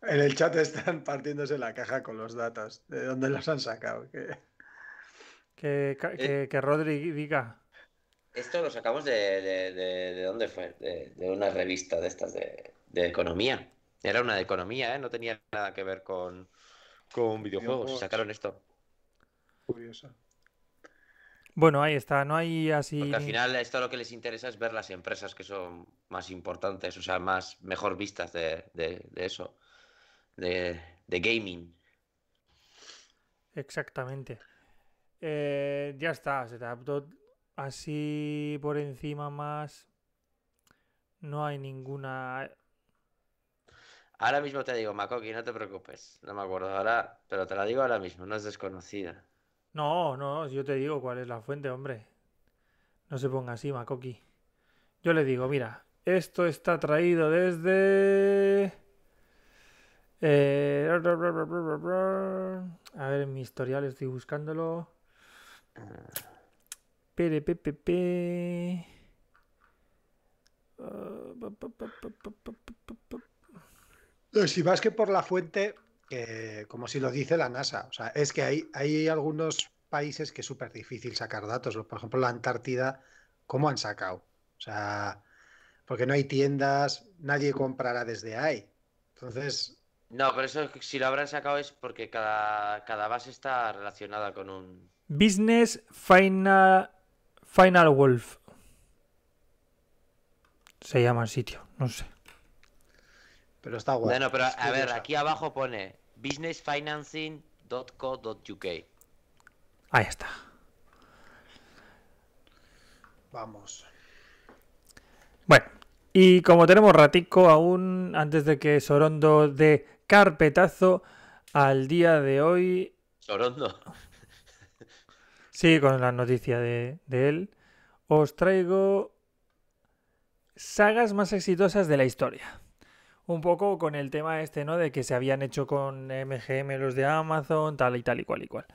En el chat están partiéndose la caja con los datos. ¿De dónde los han sacado? Que, eh. que, Rodri diga. Esto lo sacamos de, de, dónde fue, de, una revista de estas de, economía. Era una de economía, ¿eh? no tenía nada que ver con, con videojuegos. Sacaron esto. Curioso. Bueno, ahí está, no hay así. al final esto lo que les interesa es ver las empresas que son más importantes, o sea, más mejor vistas de, eso, de, gaming. Exactamente. Eh, ya está, se así por encima más. No hay ninguna. Eh. Ahora mismo te digo, Makoki, no te preocupes, no me acuerdo ahora, pero te la digo ahora mismo, no es desconocida. No, no, yo te digo cuál es la fuente, hombre. No se ponga así, Makoki. Yo le digo, mira, esto está traído desde... Eh, a ver, en mi historial estoy buscándolo. Si vas que por la fuente, como si lo dice la NASA, o sea, es que hay, hay algunos países que es súper difícil sacar datos. Por ejemplo, la Antártida, ¿cómo han sacado? O sea, porque no hay tiendas, nadie comprará desde ahí. Entonces. No, pero eso si lo habrán sacado es porque cada, cada base está relacionada con un. Business Final, Final Wolf. Se llama el sitio, no sé. Pero está guay. Bueno, pero a ver, aquí abajo pone businessfinancing.co.uk. Ahí está. Vamos. Bueno, y como tenemos ratico aún, antes de que Sorondo dé carpetazo al día de hoy. Sorondo. Sí, con la noticia de, de él. Os traigo sagas más exitosas de la historia un poco con el tema este, ¿no? De que se habían hecho con MGM los de Amazon, tal y tal y cual y cual.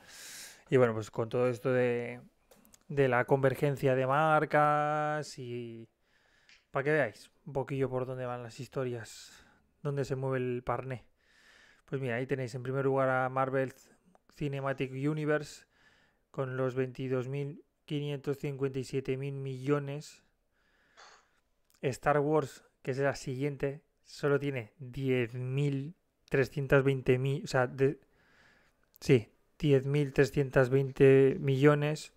Y bueno, pues con todo esto de, de la convergencia de marcas y... Para que veáis un poquillo por dónde van las historias, dónde se mueve el parné. Pues mira, ahí tenéis en primer lugar a Marvel Cinematic Universe con los 22.557.000 millones. Star Wars, que es la siguiente, solo tiene 10.320 mil, o sea, sí, 10.320 millones,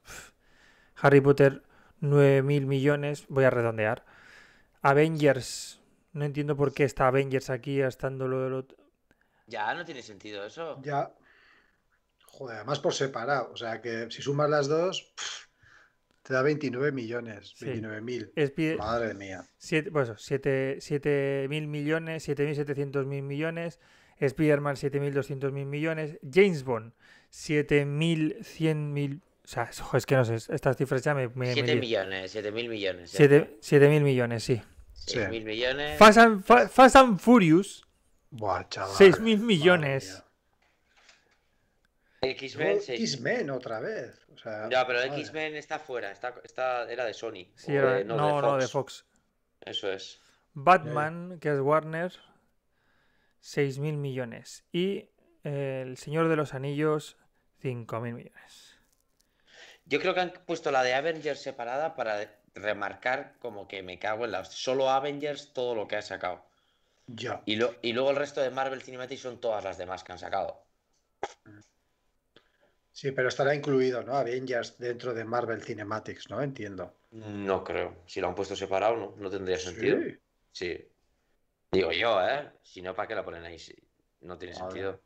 Harry Potter 9.000 millones, voy a redondear. Avengers, no entiendo por qué está Avengers aquí estando lo del otro. Ya, no tiene sentido eso. Ya. Joder, además por separado, o sea que si sumas las dos da 29 millones, 29 mil. Madre mía. 7 mil millones, 7.700 mil millones. Spider-Man 7.200 mil millones. James Bond 7.100.000. mil... O sea, es que no sé, estas cifras ya me... 7 millones, 7.000 millones. 7.000 millones, sí. 7.000 millones. Fast and, Furious. 6.000 millones. X-Men otra vez. ya, pero X-Men está fuera, está, era de Sony. no, no, de Fox. Eso es. Batman, eh. que es Warner, 6.000 millones. Y eh, El Señor de los Anillos, 5.000 millones. Yo creo que han puesto la de Avengers separada para remarcar como que me cago en la... Solo Avengers todo lo que ha sacado. Ya. Y, y luego el resto de Marvel Cinematic son todas las demás que han sacado. Sí, pero estará incluido, ¿no? Avengers dentro de Marvel Cinematics, ¿no? Entiendo. No creo. Si lo han puesto separado, no, no tendría sentido. Sí. Digo yo, ¿eh? Si no, ¿para qué la ponen ahí? No tiene sentido.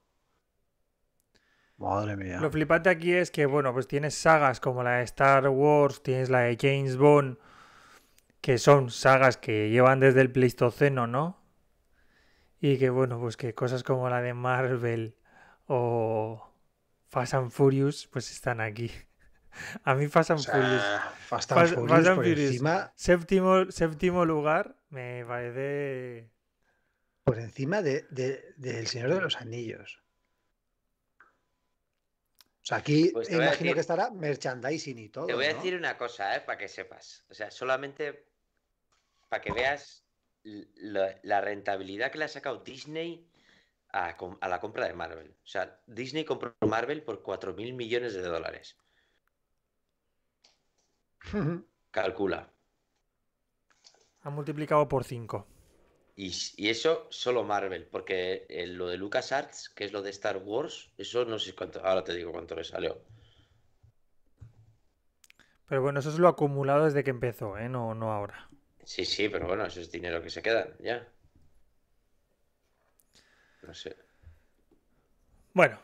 Madre mía. Lo flipante aquí es que, bueno, pues tienes sagas como la de Star Wars, tienes la de James Bond, que son sagas que llevan desde el Pleistoceno, ¿no? Y que, bueno, pues que cosas como la de Marvel o Fast and Furious, pues están aquí. A mí Fast and Furious. Fast and Furious, por Encima... Séptimo, séptimo lugar me parece. Por encima de, de, Señor de los Anillos. O sea, aquí pues imagino que estará merchandising y todo. Te voy a decir una cosa, ¿eh? para que sepas. O sea, solamente para que veas la rentabilidad que le ha sacado Disney a, la compra de Marvel. O sea, Disney compró Marvel por 4.000 mil millones de dólares. Calcula. Ha multiplicado por 5. Y, eso solo Marvel, porque eh, lo de LucasArts, que es lo de Star Wars, eso no sé cuánto. Ahora te digo cuánto le salió. Pero bueno, eso es lo acumulado desde que empezó, ¿eh? No, no ahora. Sí, sí, pero bueno, eso es dinero que se queda, ya. Bueno,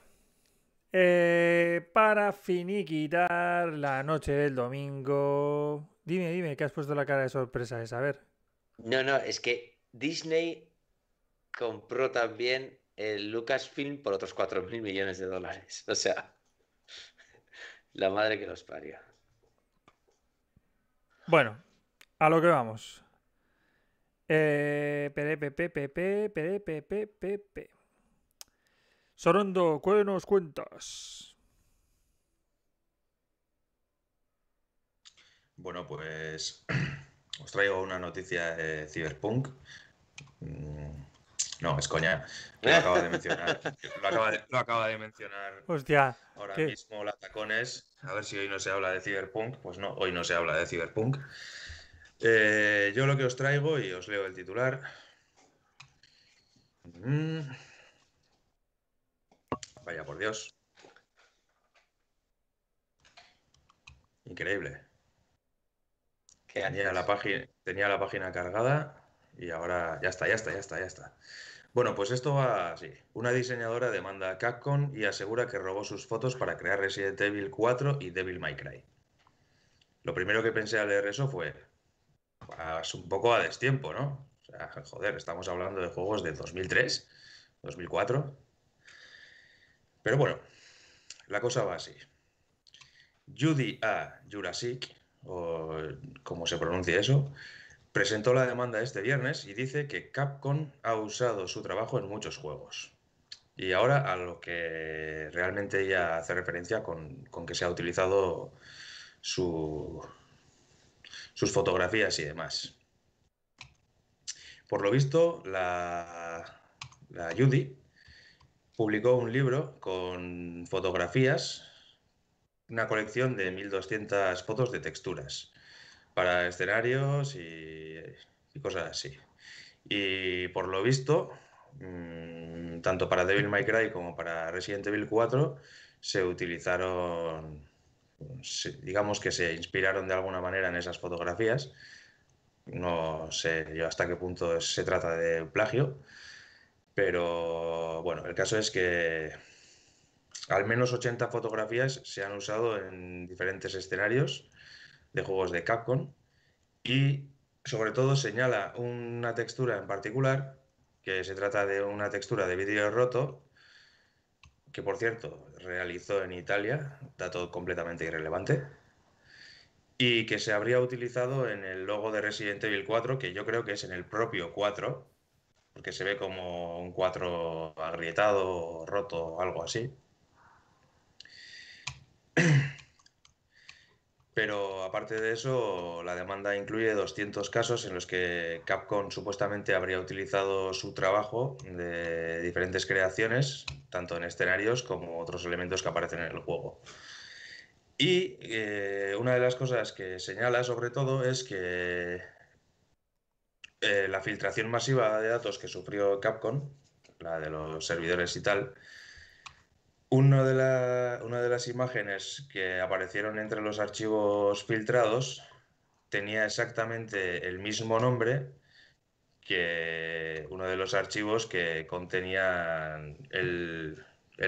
eh, para finiquitar la noche del domingo. Dime, dime, ¿qué has puesto la cara de sorpresa de saber No, no, es que Disney compró también el Lucasfilm por otros 4 mil millones de dólares. O sea, la madre que los parió. Bueno, a lo que vamos. Eh, Sorondo, ¿cuándo nos cuentas? Bueno, pues os traigo una noticia de Cyberpunk. Mm, no, es coña. Lo acaba de mencionar. Lo acaba de, mencionar. Hostia. Ahora mismo la tacones. A ver si hoy no se habla de Cyberpunk. Pues no, hoy no se habla de Cyberpunk. Eh, yo lo que os traigo, y os leo el titular. Mm. Vaya por Dios. Increíble. Tenía la, página, cargada y ahora ya está, ya está, ya está, ya está. Bueno, pues esto va así. Una diseñadora demanda a Capcom y asegura que robó sus fotos para crear Resident Evil 4 y Devil May Cry. Lo primero que pensé al leer eso fue, un poco a destiempo, ¿no? O sea, joder, estamos hablando de juegos de 2003, 2004. Pero bueno, la cosa va así. Judy A. Jurassic, o como se pronuncia eso, presentó la demanda este viernes y dice que Capcom ha usado su trabajo en muchos juegos. Y ahora a lo que realmente ella hace referencia con que se ha utilizado su, sus fotografías y demás. Por lo visto, la, la Judy publicó un libro con fotografías, una colección de 1200 fotos de texturas para escenarios y, cosas así. Y por lo visto, mm, tanto para Devil May Cry como para Resident Evil 4 se utilizaron digamos que se inspiraron de alguna manera en esas fotografías. No sé yo hasta qué punto se trata de plagio, pero bueno, el caso es que al menos 80 fotografías se han usado en diferentes escenarios de juegos de Capcom y sobre todo señala una textura en particular, que se trata de una textura de vidrio roto que por cierto realizó en Italia, dato completamente irrelevante, y que se habría utilizado en el logo de Resident Evil 4, que yo creo que es en el propio 4, porque se ve como un 4 agrietado, roto o algo así pero aparte de eso, la demanda incluye 200 casos en los que Capcom supuestamente habría utilizado su trabajo de diferentes creaciones, tanto en escenarios como otros elementos que aparecen en el juego. Y eh, una de las cosas que señala sobre todo es que eh, la filtración masiva de datos que sufrió Capcom, la de los servidores y tal, una de, las imágenes que aparecieron entre los archivos filtrados tenía exactamente el mismo nombre que uno de los archivos que contenía el,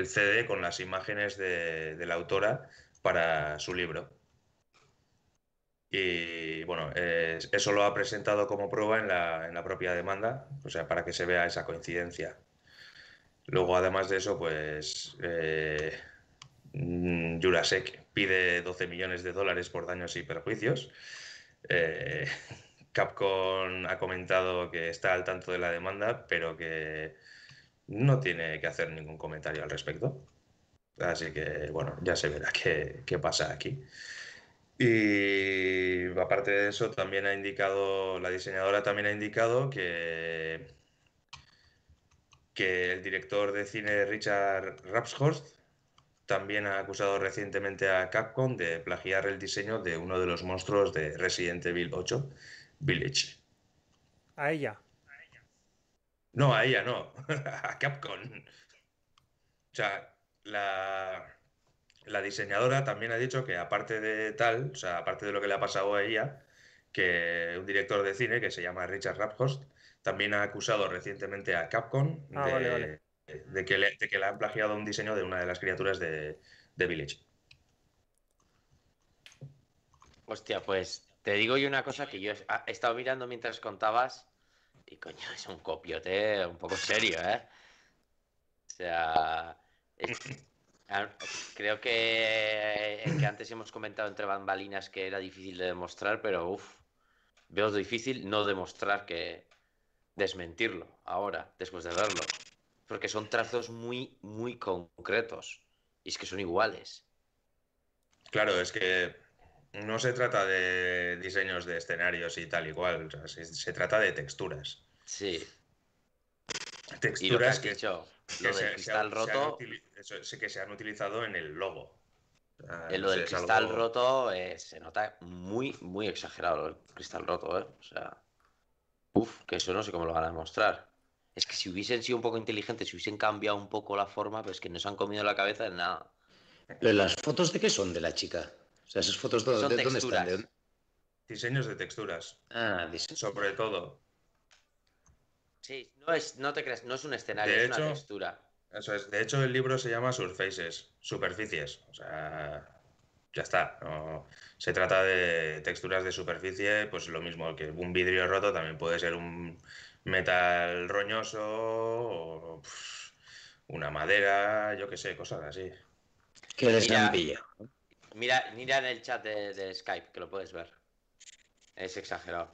CD con las imágenes de, la autora para su libro. Y bueno, eso lo ha presentado como prueba en la, en la propia demanda, o sea, para que se vea esa coincidencia. Luego, además de eso, pues eh, mm, Jurasek pide 12 millones de dólares por daños y perjuicios. Eh, Capcom ha comentado que está al tanto de la demanda, pero que no tiene que hacer ningún comentario al respecto. Así que, bueno, ya se verá qué, qué pasa aquí. Y aparte de eso, también ha indicado, la diseñadora también ha indicado que que el director de cine Richard Rapshorst también ha acusado recientemente a Capcom de plagiar el diseño de uno de los monstruos de Resident Evil 8, Village. A ella. No, a ella no, a Capcom. O sea, la, diseñadora también ha dicho que aparte de tal, o sea, aparte de lo que le ha pasado a ella, que un director de cine que se llama Richard Rapshorst también ha acusado recientemente a Capcom ah, de, que le, han plagiado un diseño de una de las criaturas de, Village. Hostia, pues te digo yo una cosa que yo ah, he, estado mirando mientras contabas y coño, es un copiote un poco serio, ¿eh? O sea, creo que, que, antes hemos comentado entre bambalinas que era difícil de demostrar, pero uff, veo difícil no demostrar que, desmentirlo ahora, después de verlo. Porque son trazos muy, muy concretos. Y es que son iguales. Claro, es que no se trata de diseños de escenarios y tal igual. se, trata de texturas. Sí. Texturas que, roto. que se han utilizado en el logo. en eh, lo del cristal roto eh, se nota muy, muy exagerado el cristal roto, ¿eh? O sea. Uf, que eso no sé cómo lo van a mostrar. Es que si hubiesen sido un poco inteligentes, si hubiesen cambiado un poco la forma, pues que no se han comido la cabeza de nada. ¿Las fotos de qué son de la chica? O sea, esas fotos de, ¿dónde están? Diseños de texturas. Ah, diseños. Sobre todo. Sí, no, es, no te creas, no es un escenario, es una textura. De hecho, el libro se llama Surfaces, superficies. O sea, ya está. se trata de texturas de superficie, pues lo mismo que un vidrio roto también puede ser un metal roñoso una madera, yo qué sé, cosas así. Que les mira, mira, mira en el chat de, Skype, que lo puedes ver. Es exagerado.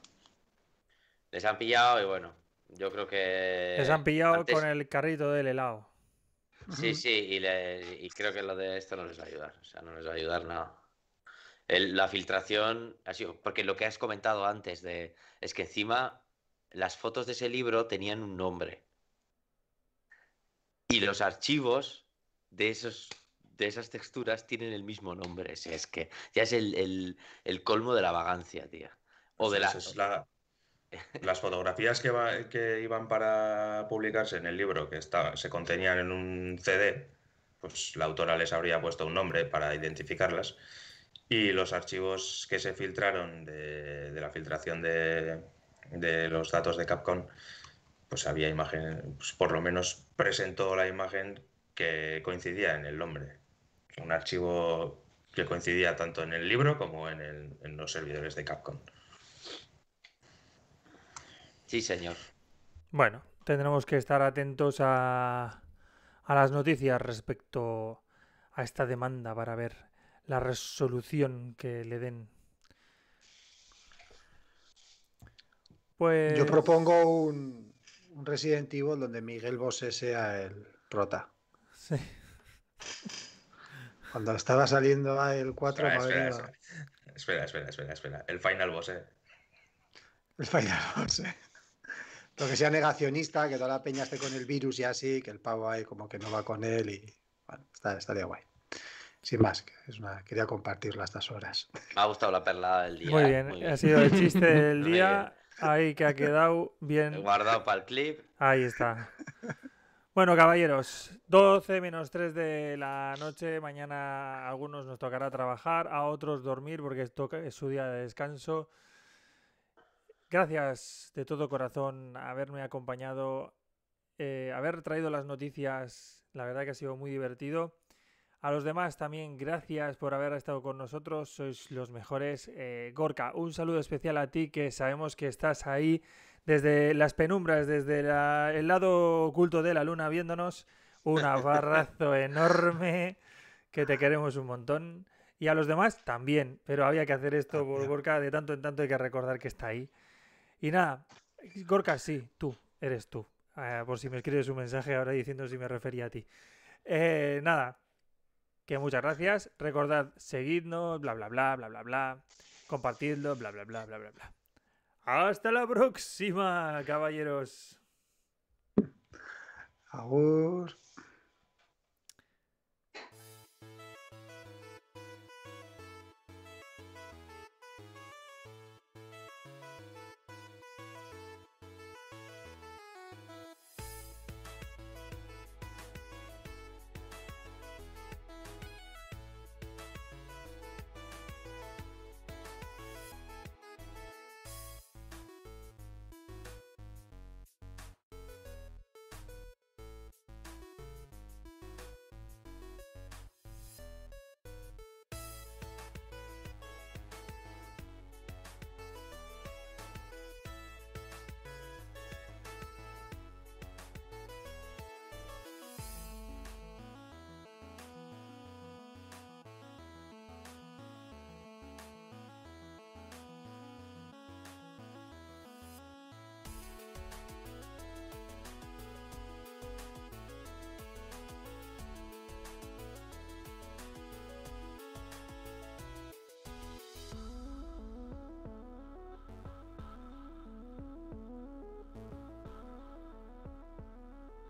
Les han pillado y bueno, yo creo que... Les han pillado con el carrito del helado. Sí, sí, y, creo que lo de esto no les va a ayudar. O sea, no les va a ayudar nada. la filtración ha sido. Porque lo que has comentado antes de, es que encima las fotos de ese libro tenían un nombre. Y los archivos de, esos, de esas texturas tienen el mismo nombre. es que ya es el, colmo de la vagancia, tía. O de la, las fotografías que, que iban para publicarse en el libro, que se contenían en un CD, pues la autora les habría puesto un nombre para identificarlas. Y los archivos que se filtraron de, la filtración de, los datos de Capcom, pues había imagen, pues por lo menos presentó la imagen que coincidía en el nombre. Un archivo que coincidía tanto en el libro como en los servidores de Capcom. Sí, señor. Bueno, tendremos que estar atentos a, las noticias respecto a esta demanda para ver la resolución que le den. Pues... Yo propongo un, Resident Evil donde Miguel Bosé sea el prota. Sí. Cuando estaba saliendo el 4, espera, espera, espera, espera, El final boss, eh. El final boss, eh lo que sea negacionista, que toda la peña esté con el virus y así, que el pavo ahí como que no va con él y bueno, estaría guay. Sin más, quería compartirlo a estas horas. Me ha gustado la perla del día. Muy ¿eh? bien, ha sido el chiste del día. Ahí que ha quedado bien. Guardado para el clip. Ahí está. Bueno, caballeros, 12 menos 3 de la noche. Mañana a algunos nos tocará trabajar, a otros dormir porque es su día de descanso. Gracias de todo corazón haberme acompañado, eh, haber traído las noticias, la verdad que ha sido muy divertido. A los demás también gracias por haber estado con nosotros, sois los mejores. Eh, Gorka, un saludo especial a ti que sabemos que estás ahí desde las penumbras, desde el lado oculto de la luna viéndonos. Un abrazo enorme, que te queremos un montón. Y a los demás también, pero había que hacer esto por Gorka, de tanto en tanto hay que recordar que está ahí. Y nada, Gorka, sí, tú, eres tú. Eh, por si me escribes un mensaje ahora diciendo si me refería a ti. Eh, nada, que muchas gracias. Recordad, seguidnos, bla, bla, bla, bla, bla, bla. Compartidlo, bla, bla, bla, bla, bla, bla. Hasta la próxima, caballeros. Agur.